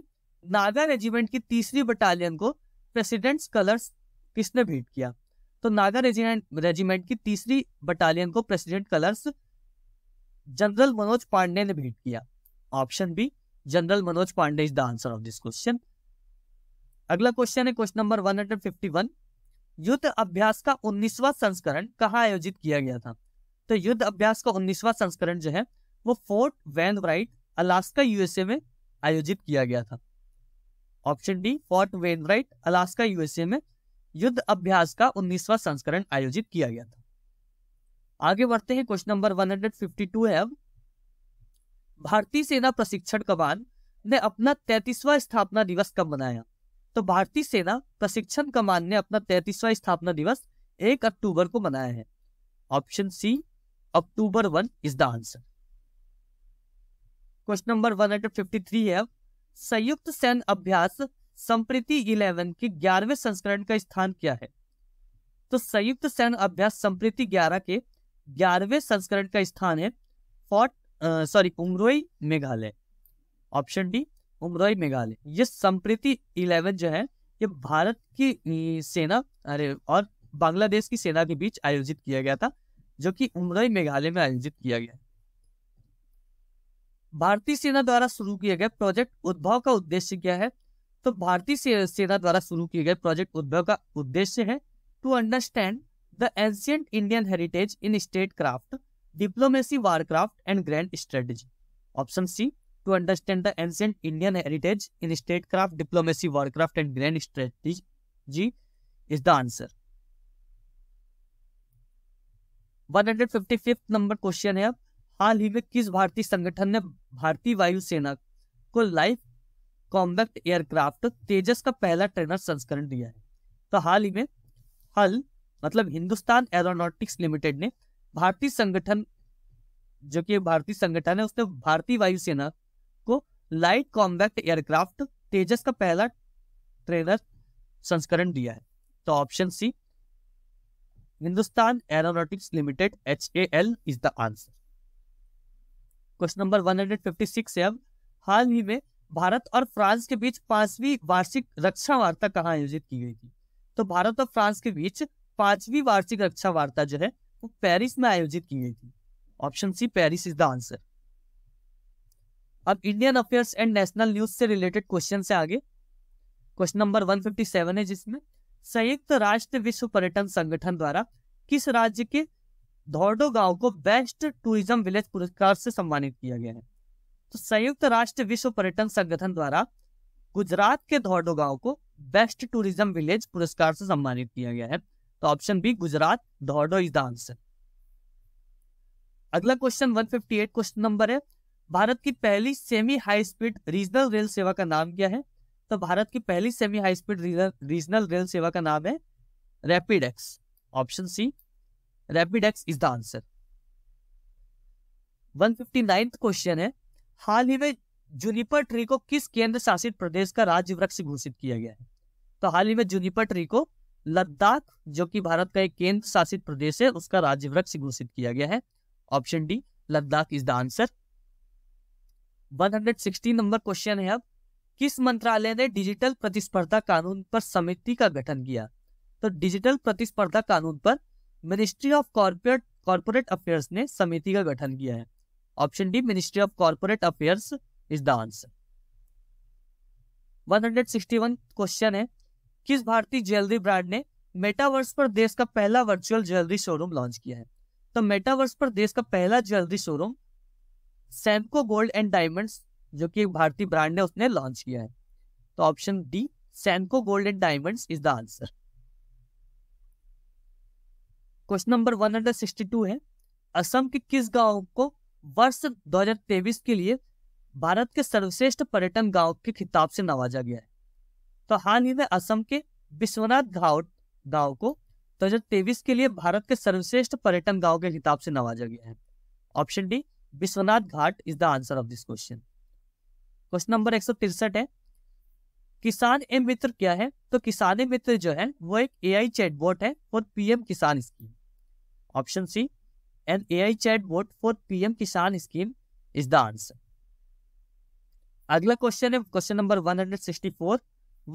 नागा रेजिमेंट की तीसरी बटालियन को प्रेसिडेंट्स कलर्स किसने भेंट किया तो नागा रेजिमेंट रेजिमेंट की तीसरी बटालियन को president colours general Manoj Pande ने भेंट किया option B general Manoj Pande is the answer of this question अगला क्वेश्चन है क्वेश्चन नंबर 151 युद्ध अभ्यास का 19वां संस्करण कहाँ आयोजित किया गया था तो युद्ध अभ्यास का 19वां संस्करण जो है वो Fort Wainwright Alaska USA में आयोजित किया गया था option D Fort Wainwright Alaska USA में युद्ध अभ्यास का उन्नीसवा संस्करण आयोजित किया गया था आगे बढ़ते हैं क्वेश्चन नंबर 152 है भारतीय सेना प्रशिक्षण कमान ने अपना तैतीसवा स्थापना दिवस कब मनाया तो भारतीय सेना प्रशिक्षण कमान ने अपना तैतीसवा स्थापना दिवस एक अक्टूबर को मनाया है option C October one is the answer question number 153 है अब संयुक्त सैन्य अभ्यास संप्रीति इलेवन के ग्यारहवें संस्करण का स्थान क्या है तो संयुक्त सैन्य अभ्यास संप्रीति ग्यारह के ग्यारहवें संस्करण का स्थान है fort sorry Umroi Meghalaya option D Umroi Meghalaya ये संप्रीति इलेवन जो है ये भारत की सेना अरे और बांग्लादेश की सेना के बीच आयोजित किया गया था जो कि उमरोई मेघालय में आयोजित किया गया भारतीय सेना द्वारा शुरू किया गया प्रोजेक्ट उद्भव का उद्देश्य क्या है तो भारतीय सेना द्वारा शुरू किए गए प्रोजेक्ट उद्भव का उद्देश्य है to understand the ancient Indian heritage in statecraft diplomacy warcraft and grand strategy option C to understand the ancient Indian heritage in statecraft diplomacy warcraft and grand strategy is the answer fifth number question है अब हाल ही में किस भारतीय संगठन ने भारतीय वायुसेना को लाइफ कॉम्बैक्ट एयरक्राफ्ट तेजस का पहला ट्रेनर संस्करण दिया है तो हाल ही में हल मतलब हिंदुस्तान एरोनॉटिक्स लिमिटेड ने भारतीय संगठन जो कि भारतीय संगठन है उसने भारतीय वायुसेना को लाइट कॉम्बैक्ट एयरक्राफ्ट तेजस का पहला ट्रेनर संस्करण दिया है तो option C Hindustan aeronautics limited H A L is the answer question number one hundred fifty six है अब हाल ही में भारत और फ्रांस के बीच पांचवी वार्षिक रक्षा वार्ता कहाँ आयोजित की गई थी तो भारत और फ्रांस के बीच पांचवी वार्षिक रक्षा वार्ता जो है वो पेरिस में आयोजित की गई थी option C Paris is the answer अब Indian affairs and national news से रिलेटेड क्वेश्चन से आगे क्वेश्चन नंबर 157 है जिसमें संयुक्त राष्ट्र विश्व पर्यटन संगठन द्वारा किस राज्य के धौडो गांव को बेस्ट टूरिज्म विलेज पुरस्कार से सम्मानित किया गया है तो संयुक्त राष्ट्र विश्व पर्यटन संगठन द्वारा गुजरात के धौडो गांव को बेस्ट टूरिज्म विलेज पुरस्कार से सम्मानित किया गया है तो ऑप्शन बी गुजरात धौडो इज द आंसर अगला क्वेश्चन 158 क्वेश्चन नंबर है भारत की पहली semi high speed regional rail सेवा का नाम क्या है तो भारत की पहली semi high speed regional rail सेवा का नाम है rapid X option C rapid X is the answer one fifty question है हाल ही में जुनिपर ट्री को किस केंद्र शासित प्रदेश का राज्य वृक्ष घोषित किया गया है तो हाल ही में जुनिपर ट्री को लद्दाख जो कि भारत का एक केंद्र शासित प्रदेश है उसका राज्य वृक्ष घोषित किया गया है option D Ladakh is the answer 160 number question है अब किस मंत्रालय ने डिजिटल प्रतिस्पर्धा कानून पर समिति का गठन किया तो डिजिटल प्रतिस्पर्धा कानून पर ministry of corporate corporate affairs ने समिति का गठन किया है option D ministry of corporate affairs is the answer 161 question है किस भारतीय ज्वेलरी ब्रांड ने मेटावर्स पर देश का पहला वर्चुअल ज्वेलरी शोरूम लॉन्च किया है तो मेटावर्स पर देश का पहला jewellery showroom Senco gold and diamonds जो कि एक भारतीय ब्रांड ने उसने लॉन्च किया है तो option D Senco gold and diamonds is the answer question number 162 है असम के किस गांव को वर्ष दो के लिए भारत के सर्वश्रेष्ठ पर्यटन गांव के खिताब से नवाजा गया है तो हाल ही में असम के विश्वनाथ घाट गांव को दो के लिए भारत के सर्वश्रेष्ठ पर्यटन गांव के खिताब से नवाजा गया है option D Vishwanath Ghat is the answer of this question question number एक है किसान ए मित्र क्या है तो किसान ए मित्र जो है वो एक एआई चैटबॉट है और PM Kisan scheme option C an A I chat AI for P M Kisan scheme is the answer अगला क्वेश्चन है question number one hundred sixty four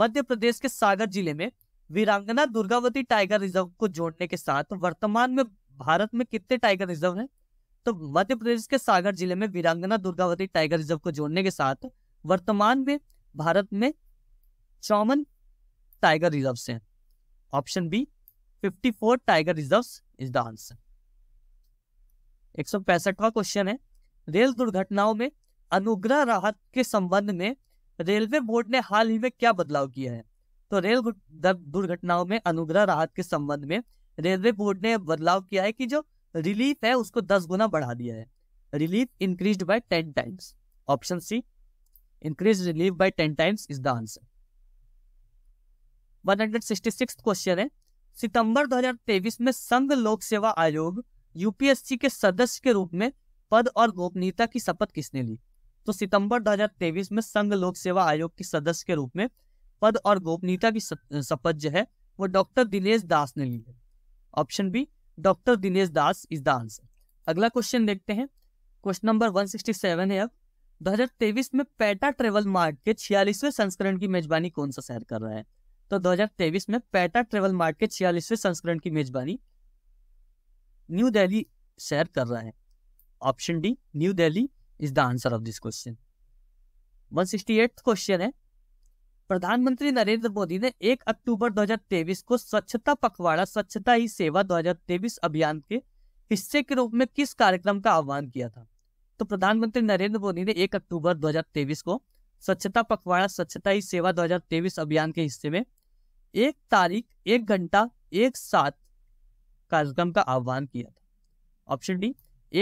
Madhya Pradesh के सागर जिले में वीरांगना दुर्गावती टाइगर रिजर्व को जोड़ने के साथ वर्तमान में भारत में कितने टाइगर रिजर्व हैं तो मध्य प्रदेश के सागर जिले में वीरांगना दुर्गावती टाइगर रिजर्व को जोड़ने के साथ वर्तमान में भारत में चौवन टाइगर रिजर्व हैं option B fifty four tiger reserve is the answer एक सौ पैंसठवा क्वेश्चन है रेल दुर्घटनाओं में अनुग्रह राहत के संबंध में रेलवे बोर्ड ने हाल ही में क्या बदलाव किया है तो रेल दुर्घटनाओं में अनुग्रह राहत के संबंध में रेलवे बोर्ड ने बदलाव किया है कि जो रिलीफ है उसको दस गुना बढ़ा दिया है relief increase by ten times option C increase relief by ten times is the answer question है सितंबर 2023 में संघ लोक सेवा आयोग यूपीएससी के सदस्य के रूप में पद और गोपनीयता की शपथ किसने ली तो सितंबर 2023 में संघ लोक सेवा आयोग के सदस्य के रूप में पद और गोपनीयता की शपथ जो है वो डॉक्टर दिनेश दास ने ली है option B doctor Dinesh Das is the answer अगला क्वेश्चन देखते हैं क्वेश्चन नंबर 167 है अब 2023 में पैटा ट्रेवल मार्ट के छियालीसवें संस्करण की मेजबानी कौन सा शहर कर रहा है तो 2023 में पैटा ट्रेवल मार्ट के छियालीसवें संस्करण की मेजबानी न्यू दिल्ली शेयर कर रहा है option D New Delhi is the answer of this question one sixty eight question है प्रधानमंत्री नरेंद्र मोदी ने 1 अक्टूबर 2023 को स्वच्छता पखवाड़ा स्वच्छता ही सेवा 2023 अभियान के हिस्से के रूप में किस कार्यक्रम का आह्वान किया था तो प्रधानमंत्री नरेंद्र मोदी ने 1 अक्टूबर 2023 को स्वच्छता पखवाड़ा स्वच्छता ही सेवा 2023 अभियान के हिस्से में एक तारीख एक घंटा एक साथ कार्यक्रम का आह्वान किया था ऑप्शन डी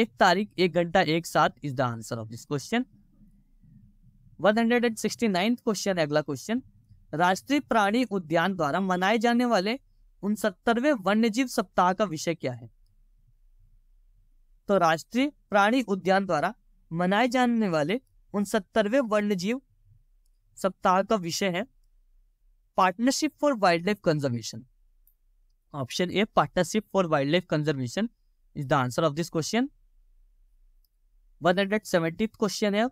एक तारीख एक घंटा एक साथ is the answer of this question one hundred and sixty ninth question अगला क्वेश्चन राष्ट्रीय प्राणी उद्यान द्वारा मनाए जाने वाले उनसत्तरवे वन्यजीव सप्ताह का विषय क्या है तो राष्ट्रीय प्राणी उद्यान द्वारा मनाए जाने वाले उनसत्तरवे वन्यजीव सप्ताह का विषय है partnership for wildlife conservation option A partnership for wildlife conservation is the answer of this question one hundred seventy question है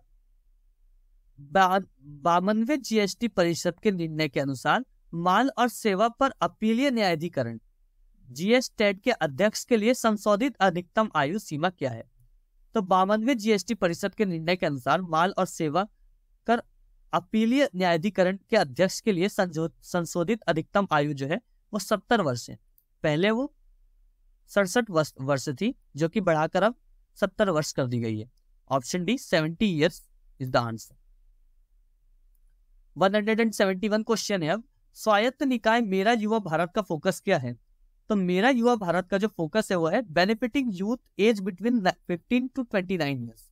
बावनवे जीएसटी परिषद के निर्णय के अनुसार माल और सेवा पर अपीलीय न्यायाधिकरण जीएसटेट के अध्यक्ष के लिए संशोधित अधिकतम आयु सीमा क्या है तो बावनवे जीएसटी परिषद के निर्णय के अनुसार माल और सेवा कर अपीलीय न्यायाधिकरण के अध्यक्ष के लिए संशोधित अधिकतम आयु जो है वो सत्तर वर्ष है पहले वो सड़सठ वर्ष थी जो कि बढ़ाकर अब सत्तर वर्ष कर दी गई है option D seventy years is the answer one question है अब स्वायत्त निकाय मेरा युवा भारत का फोकस क्या है तो मेरा युवा भारत का जो फोकस है वो है benefiting youth age between fifteen to twenty nine years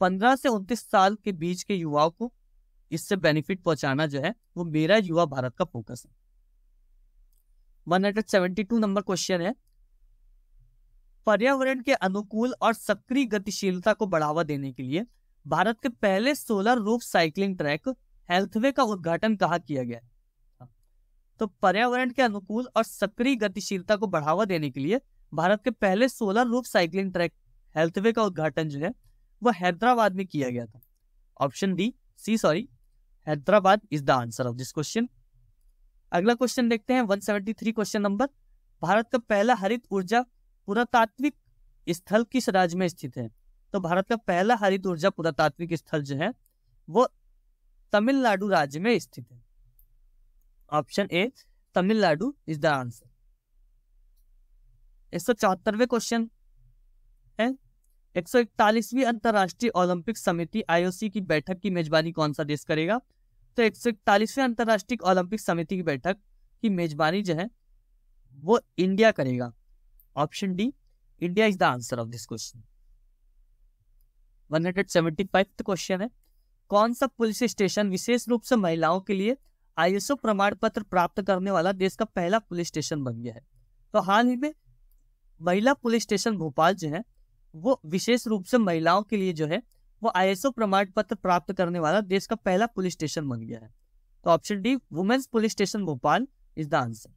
पंद्रह से उनतीस साल के बीच के युवाओं को इससे बेनिफिट पहुंचाना जो है वो मेरा युवा भारत का फोकस है नंबर क्वेश्चन है पर्यावरण के अनुकूल और सक्रिय गतिशीलता को बढ़ावा देने के लिए भारत के पहले solar roof cycling track healthway का उद्घाटन कहा किया गया तो पर्यावरण के अनुकूल और सक्रिय गतिशीलता को बढ़ावा देने के लिए भारत के पहले solar roof cycling track healthway का उद्घाटन जो है वह हैदराबाद में किया गया था option D C sorry Hyderabad is the answer of this question अगला क्वेश्चन देखते हैं 173 क्वेश्चन नंबर भारत का पहला हरित ऊर्जा पुरातात्विक स्थल किस राज्य में स्थित है तो भारत का पहला हरित ऊर्जा पुरातात्विक स्थल जो है वो तमिलनाडु राज्य में स्थित है option A Tamil Nadu is the answer एक सौ चौहत्तरवे क्वेश्चन है एक सौ इकतालीसवीं अंतर्राष्ट्रीय ओलंपिक समिति आईओसी की बैठक की मेजबानी कौन सा देश करेगा तो एक सौ इकतालीसवें अंतर्राष्ट्रीय ओलंपिक समिति की बैठक की मेजबानी जो है वो इंडिया करेगा option D India is the answer of this question one hundred seventy five question है कौन सा पुलिस स्टेशन विशेष रूप से महिलाओं के लिए आईएसओ प्रमाण पत्र प्राप्त करने वाला देश का पहला पुलिस स्टेशन बन गया है तो हाल ही में महिला पुलिस स्टेशन भोपाल जो है वो विशेष रूप से महिलाओं के लिए जो है वो आईएसओ प्रमाण पत्र प्राप्त करने वाला देश का पहला पुलिस स्टेशन बन गया है तो option D women's police station Bhopal is the answer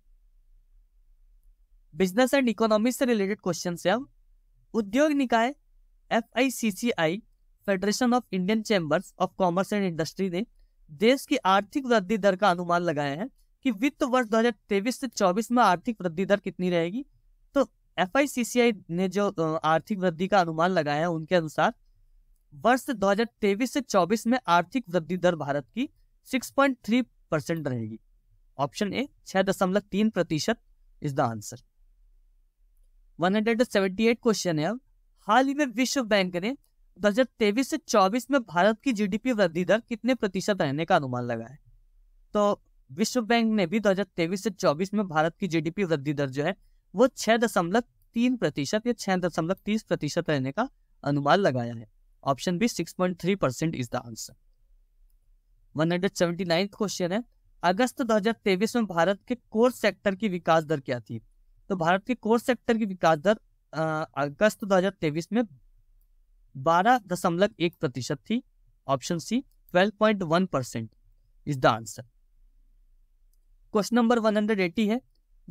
business and economy से रिलेटेड क्वेश्चन से अब उद्योग निकाय F federation of Indian chambers of commerce and industry ने देश की आर्थिक वृद्धि दर का अनुमान लगाया है कि वित्त वर्ष 2023 से 24 में आर्थिक वृद्धि दर कितनी रहेगी तो एफ ने जो आर्थिक वृद्धि का अनुमान लगाया है उनके अनुसार वर्ष 2023 से 24 में आर्थिक वृद्धि दर भारत की 6.3 परसेंट रहेगी ऑप्शन ए छह दशमलव तीन प्रतिशत इज द आंसर 178 क्वेश्चन है अब हाल ही में विश्व बैंक ने 2023 से 24 में भारत की जीडीपी वृद्धि दर कितने प्रतिशत रहने का अनुमान लगाया तो विश्व बैंक ने भी दो से 24 में भारत की जीडीपी वृद्धि दर जो है वो छह दशमलव तीन प्रतिशत या छह दशमलव तीस प्रतिशत रहने का अनुमान लगाया है option B 6.3 percent is the answer 179 question है अगस्त 2023 में भारत के कोर सेक्टर की विकास दर क्या थी तो भारत के कोर सेक्टर की विकास दर आ, अगस्त 2023 में एक प्रतिशत थी option C 12.1 percent is the answer question number 180 है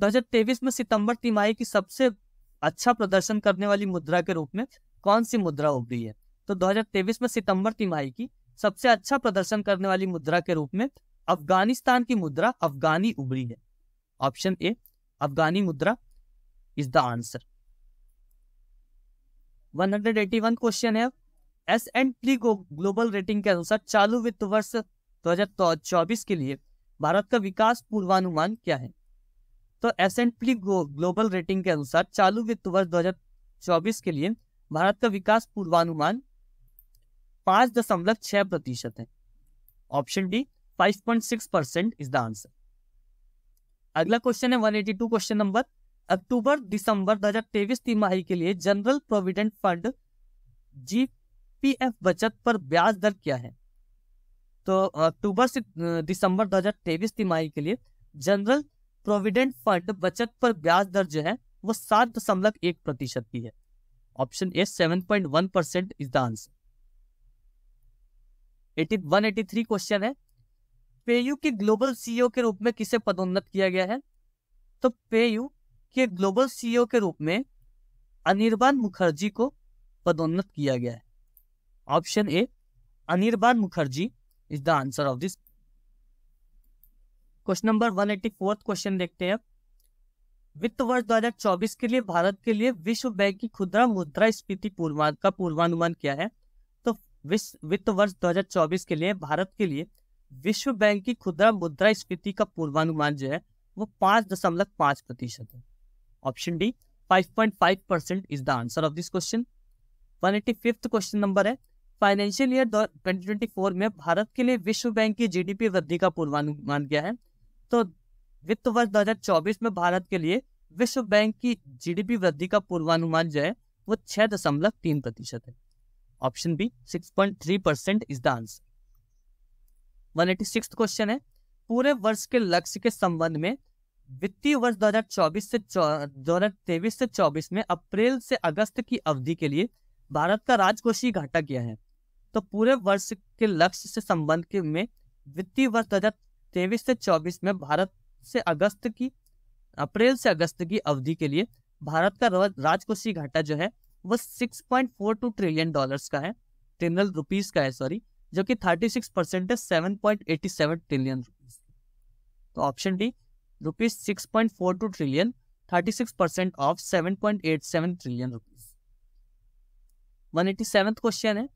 2023 में सितंबर तिमाही की सबसे अच्छा प्रदर्शन करने वाली मुद्रा के रूप में कौन सी मुद्रा उभरी है तो 2023 में सितंबर तिमाही की सबसे अच्छा प्रदर्शन करने वाली मुद्रा के रूप में अफगानिस्तान की मुद्रा अफगानी उभरी है ऑप्शन ए अफगानी मुद्रा इज द आंसर 181 क्वेश्चन है S and P global rating के अनुसार चालू वित्त वर्ष 2024 के लिए भारत का विकास पूर्वानुमान क्या है तो S and P global rating के अनुसार चालू वित्त वर्ष 2024 के लिए भारत का विकास पूर्वानुमान पांच दशमलव छह प्रतिशत है option D five point six percent is the answer अगला क्वेश्चन है टू क्वेश्चन नंबर अक्टूबर दिसंबर तेईस तिमाही के लिए जनरल प्रोविडेंट फंड जीपीएफ बचत पर ब्याज दर क्या है तो अक्टूबर से दिसंबर दो हजार तेईस तिमाही के लिए जनरल प्रोविडेंट फंड बचत पर ब्याज दर जो है वो सात दशमलव एक प्रतिशत की है option A seven point one percent is the answer question है पेयू के ग्लोबल सीईओ e के रूप में किसे पदोन्नत किया गया है तो पेयू के ग्लोबल सीईओ e के रूप में अनिर्बान मुखर्जी को पदोन्नत किया गया है option A Anirban Mukherjee is the answer of this question number one eighty fourth question देखते हैं वित्त वर्ष 2024 के लिए भारत के लिए विश्व बैंक की खुदरा मुद्रा स्फीति पूर्वान का पूर्वानुमान क्या है विश्व वित्त वर्ष 2024 के लिए भारत के लिए विश्व बैंक की खुदरा मुद्रा स्फीति का पूर्वानुमान जो है वो पांच दशमलव पांच प्रतिशत है option D five percent is the answer of this question one eighty fifth question number है फाइनेंशियल ईयर 2024 में भारत के लिए विश्व बैंक की जीडीपी वृद्धि का पूर्वानुमान क्या है तो वित्त वर्ष चौबीस में भारत के लिए विश्व बैंक की जीडीपी वृद्धि का पूर्वानुमान जो है वो छह दशमलव तीन प्रतिशत है option B 6.3 percent is the answer one eighty six question है पूरे वर्ष के लक्ष्य के संबंध में वित्तीय वर्ष 2024 से दो से 24 में अप्रैल से अगस्त की अवधि के लिए भारत का राजकोषीय घाटा क्या है तो पूरे वर्ष के लक्ष्य से संबंध के में वित्तीय वर्ष दो से 24 में भारत से अगस्त की अप्रैल से अगस्त की अवधि के लिए भारत का राजकोषीय घाटा जो है वो 6.42 ट्रिलियन डॉलर्स का है ट्रिलियन रुपीज का है सॉरी जो जबकि 36 परसेंट है 7.87 ट्रिलियन रुपीज तो option D rupees six point four two trillion thirty six percent of seven point eight seven trillion rupees one eighty seven question है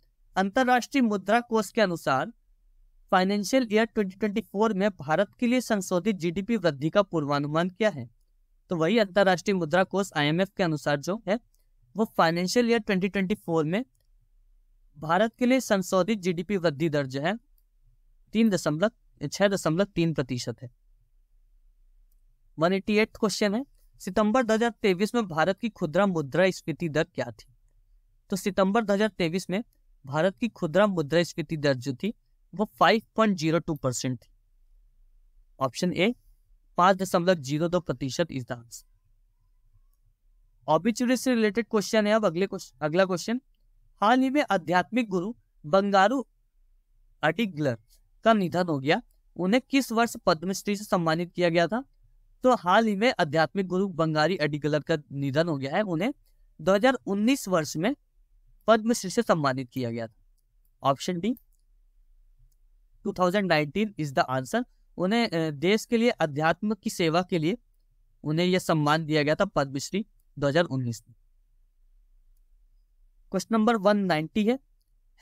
अंतर्राष्ट्रीय मुद्रा कोष के अनुसार फाइनेंशियल ईयर 2024 में भारत के लिए संशोधित जीडीपी वृद्धि का पूर्वानुमान क्या है तो वही अंतर्राष्ट्रीय मुद्रा कोष आईएमएफ के अनुसार जो है वो फाइनेंशियल ईयर 2024 में भारत के लिए संशोधित जीडीपी वृद्धि दर जो है तीन दशमलव छह दशमलव तीन प्रतिशत है वन एटी एट क्वेश्चन है सितंबर 2023 में भारत की खुदरा मुद्रा स्फीति दर क्या थी तो सितंबर 2023 में भारत की खुदरा मुद्रा स्फीति दर जो थी वो 5.02 परसेंट थी ऑप्शन ए पांच दशमलव जीरो दो प्रतिशत इस आंसर ऑबिचुरी से रिलेटेड क्वेश्चन है अब अगले क्वेश्चन अगला क्वेश्चन हाल ही में आध्यात्मिक गुरु बंगारू अटिग्लर का निधन हो गया उन्हें किस वर्ष पद्मश्री से सम्मानित किया गया था तो हाल ही में आध्यात्मिक गुरु बंगारी अडिगलर का निधन हो गया है उन्हें 2019 वर्ष में पद्मश्री से सम्मानित किया गया था option D 2019 is the answer उन्हें देश के लिए अध्यात्म की सेवा के लिए उन्हें यह सम्मान दिया गया था पद्मश्री 2019 में क्वेश्चन नंबर 190 है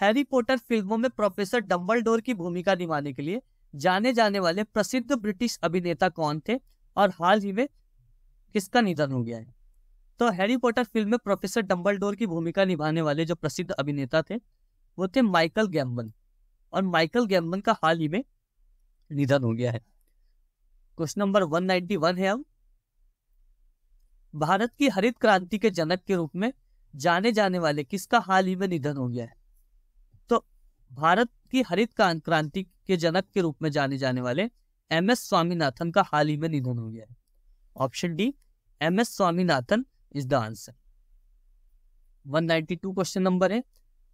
हैरी पॉटर फिल्मों में प्रोफेसर डम्बलडोर की भूमिका निभाने के लिए जाने जाने वाले प्रसिद्ध ब्रिटिश अभिनेता कौन थे और हाल ही में किसका निधन हो गया है तो हैरी पॉटर फिल्म में प्रोफेसर डम्बलडोर की भूमिका निभाने वाले जो प्रसिद्ध अभिनेता थे वो थे माइकल गैम्बन और माइकल गैम्बन का हाल ही में निधन हो गया है क्वेश्चन नंबर 191 है अब भारत की हरित क्रांति के जनक के रूप में जाने जाने वाले किसका हाल ही में निधन हो गया है तो भारत की हरित क्रांति के जनक के रूप में जाने जाने वाले एम एस स्वामीनाथन का हाल ही में निधन हो गया है option D M S Swaminathan is the answer 192 question number है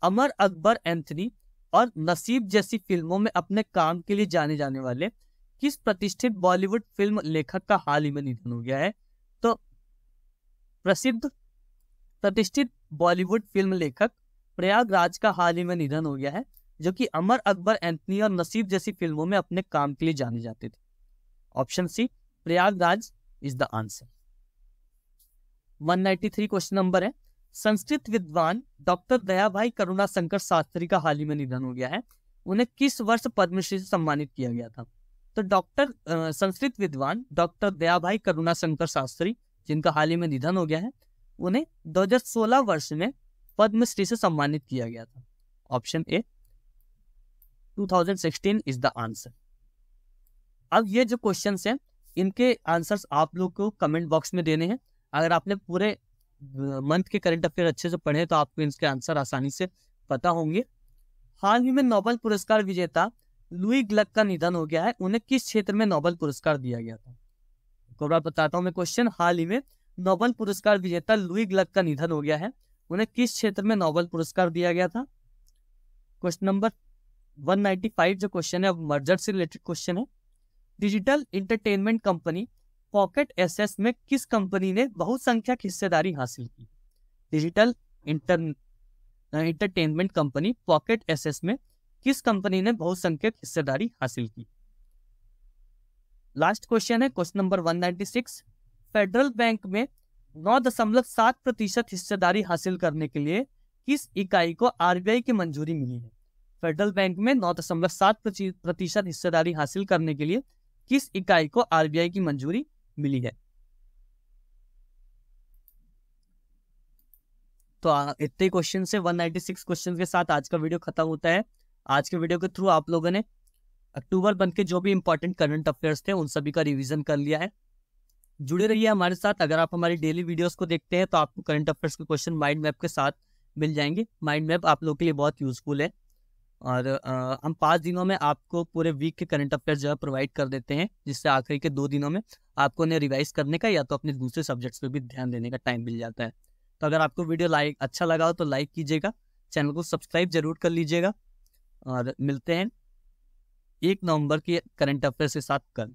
अमर अकबर एंथनी और नसीब जैसी फिल्मों में अपने काम के लिए जाने जाने वाले किस प्रतिष्ठित बॉलीवुड फिल्म लेखक का हाल ही में निधन हो गया है प्रसिद्ध प्रतिष्ठित बॉलीवुड फिल्म लेखक प्रयागराज का हाल ही में निधन हो गया है जो कि अमर अकबर एंथनी और नसीब जैसी फिल्मों में अपने काम के लिए जाने जाते थे option C Prayagraj is the answer 193 question number है संस्कृत विद्वान डॉक्टर दया करुणा शंकर शास्त्री का हाल ही में निधन हो गया है उन्हें किस वर्ष पद्मश्री से सम्मानित किया गया था तो डॉक्टर संस्कृत विद्वान डॉक्टर दया करुणा शंकर शास्त्री जिनका हाल ही में निधन हो गया है उन्हें 2016 वर्ष में पद्मश्री से सम्मानित किया गया था option A 2016 is the answer अब ये जो क्वेश्चन हैं इनके आंसर्स आप लोग को कमेंट बॉक्स में देने हैं अगर आपने पूरे मंथ के करंट अफेयर अच्छे से पढ़े तो आपको इनके आंसर आसानी से पता होंगे हाल ही में नोबल पुरस्कार विजेता लुई ग्लक का निधन हो गया है उन्हें किस क्षेत्र में नोबल पुरस्कार दिया गया था तो आपको बताता हूँ मैं क्वेश्चन हाल ही में नोबल पुरस्कार विजेता लुई ग्लक का निधन हो गया है उन्हें किस क्षेत्र में नोबल पुरस्कार दिया गया था क्वेश्चन नंबर 195 जो क्वेश्चन है मर्जर से रिलेटेड क्वेश्चन है digital entertainment company pocket aces में किस कंपनी ने बहुसंख्यक हिस्सेदारी हासिल की digital inter entertainment company pocket aces में किस कंपनी ने बहुसंख्यक हिस्सेदारी हासिल की लास्ट क्वेश्चन है क्वेश्चन नंबर 196 फेडरल बैंक में नौ दशमलव सात प्रतिशत हिस्सेदारी हासिल करने के लिए किस इकाई को आरबीआई की मंजूरी मिली है फेडरल बैंक में नौ दशमलव सात प्रतिशत हिस्सेदारी हासिल करने के लिए किस इकाई को आरबीआई की मंजूरी मिली है तो इतने क्वेश्चन से 196 क्वेश्चन के साथ आज का वीडियो खत्म होता है आज के वीडियो के थ्रू आप लोगों ने अक्टूबर बन के जो भी इंपॉर्टेंट करंट अफेयर्स थे उन सभी का रिविजन कर लिया है जुड़े रहिए हमारे साथ अगर आप हमारी डेली वीडियोस को देखते हैं तो आपको करंट अफेयर्स के क्वेश्चन माइंड मैप के साथ मिल जाएंगे माइंड मैप आप लोग के लिए बहुत यूजफुल है और आ, हम पाँच दिनों में आपको पूरे वीक के करंट अफेयर्स जो है प्रोवाइड कर देते हैं जिससे आखिरी के दो दिनों में आपको उन्हें रिवाइज करने का या तो अपने दूसरे सब्जेक्ट्स पर भी ध्यान देने का टाइम मिल जाता है तो अगर आपको वीडियो लाइक अच्छा लगा हो तो लाइक कीजिएगा चैनल को सब्सक्राइब जरूर कर लीजिएगा और मिलते हैं एक नवंबर के करंट अफेयर के साथ कल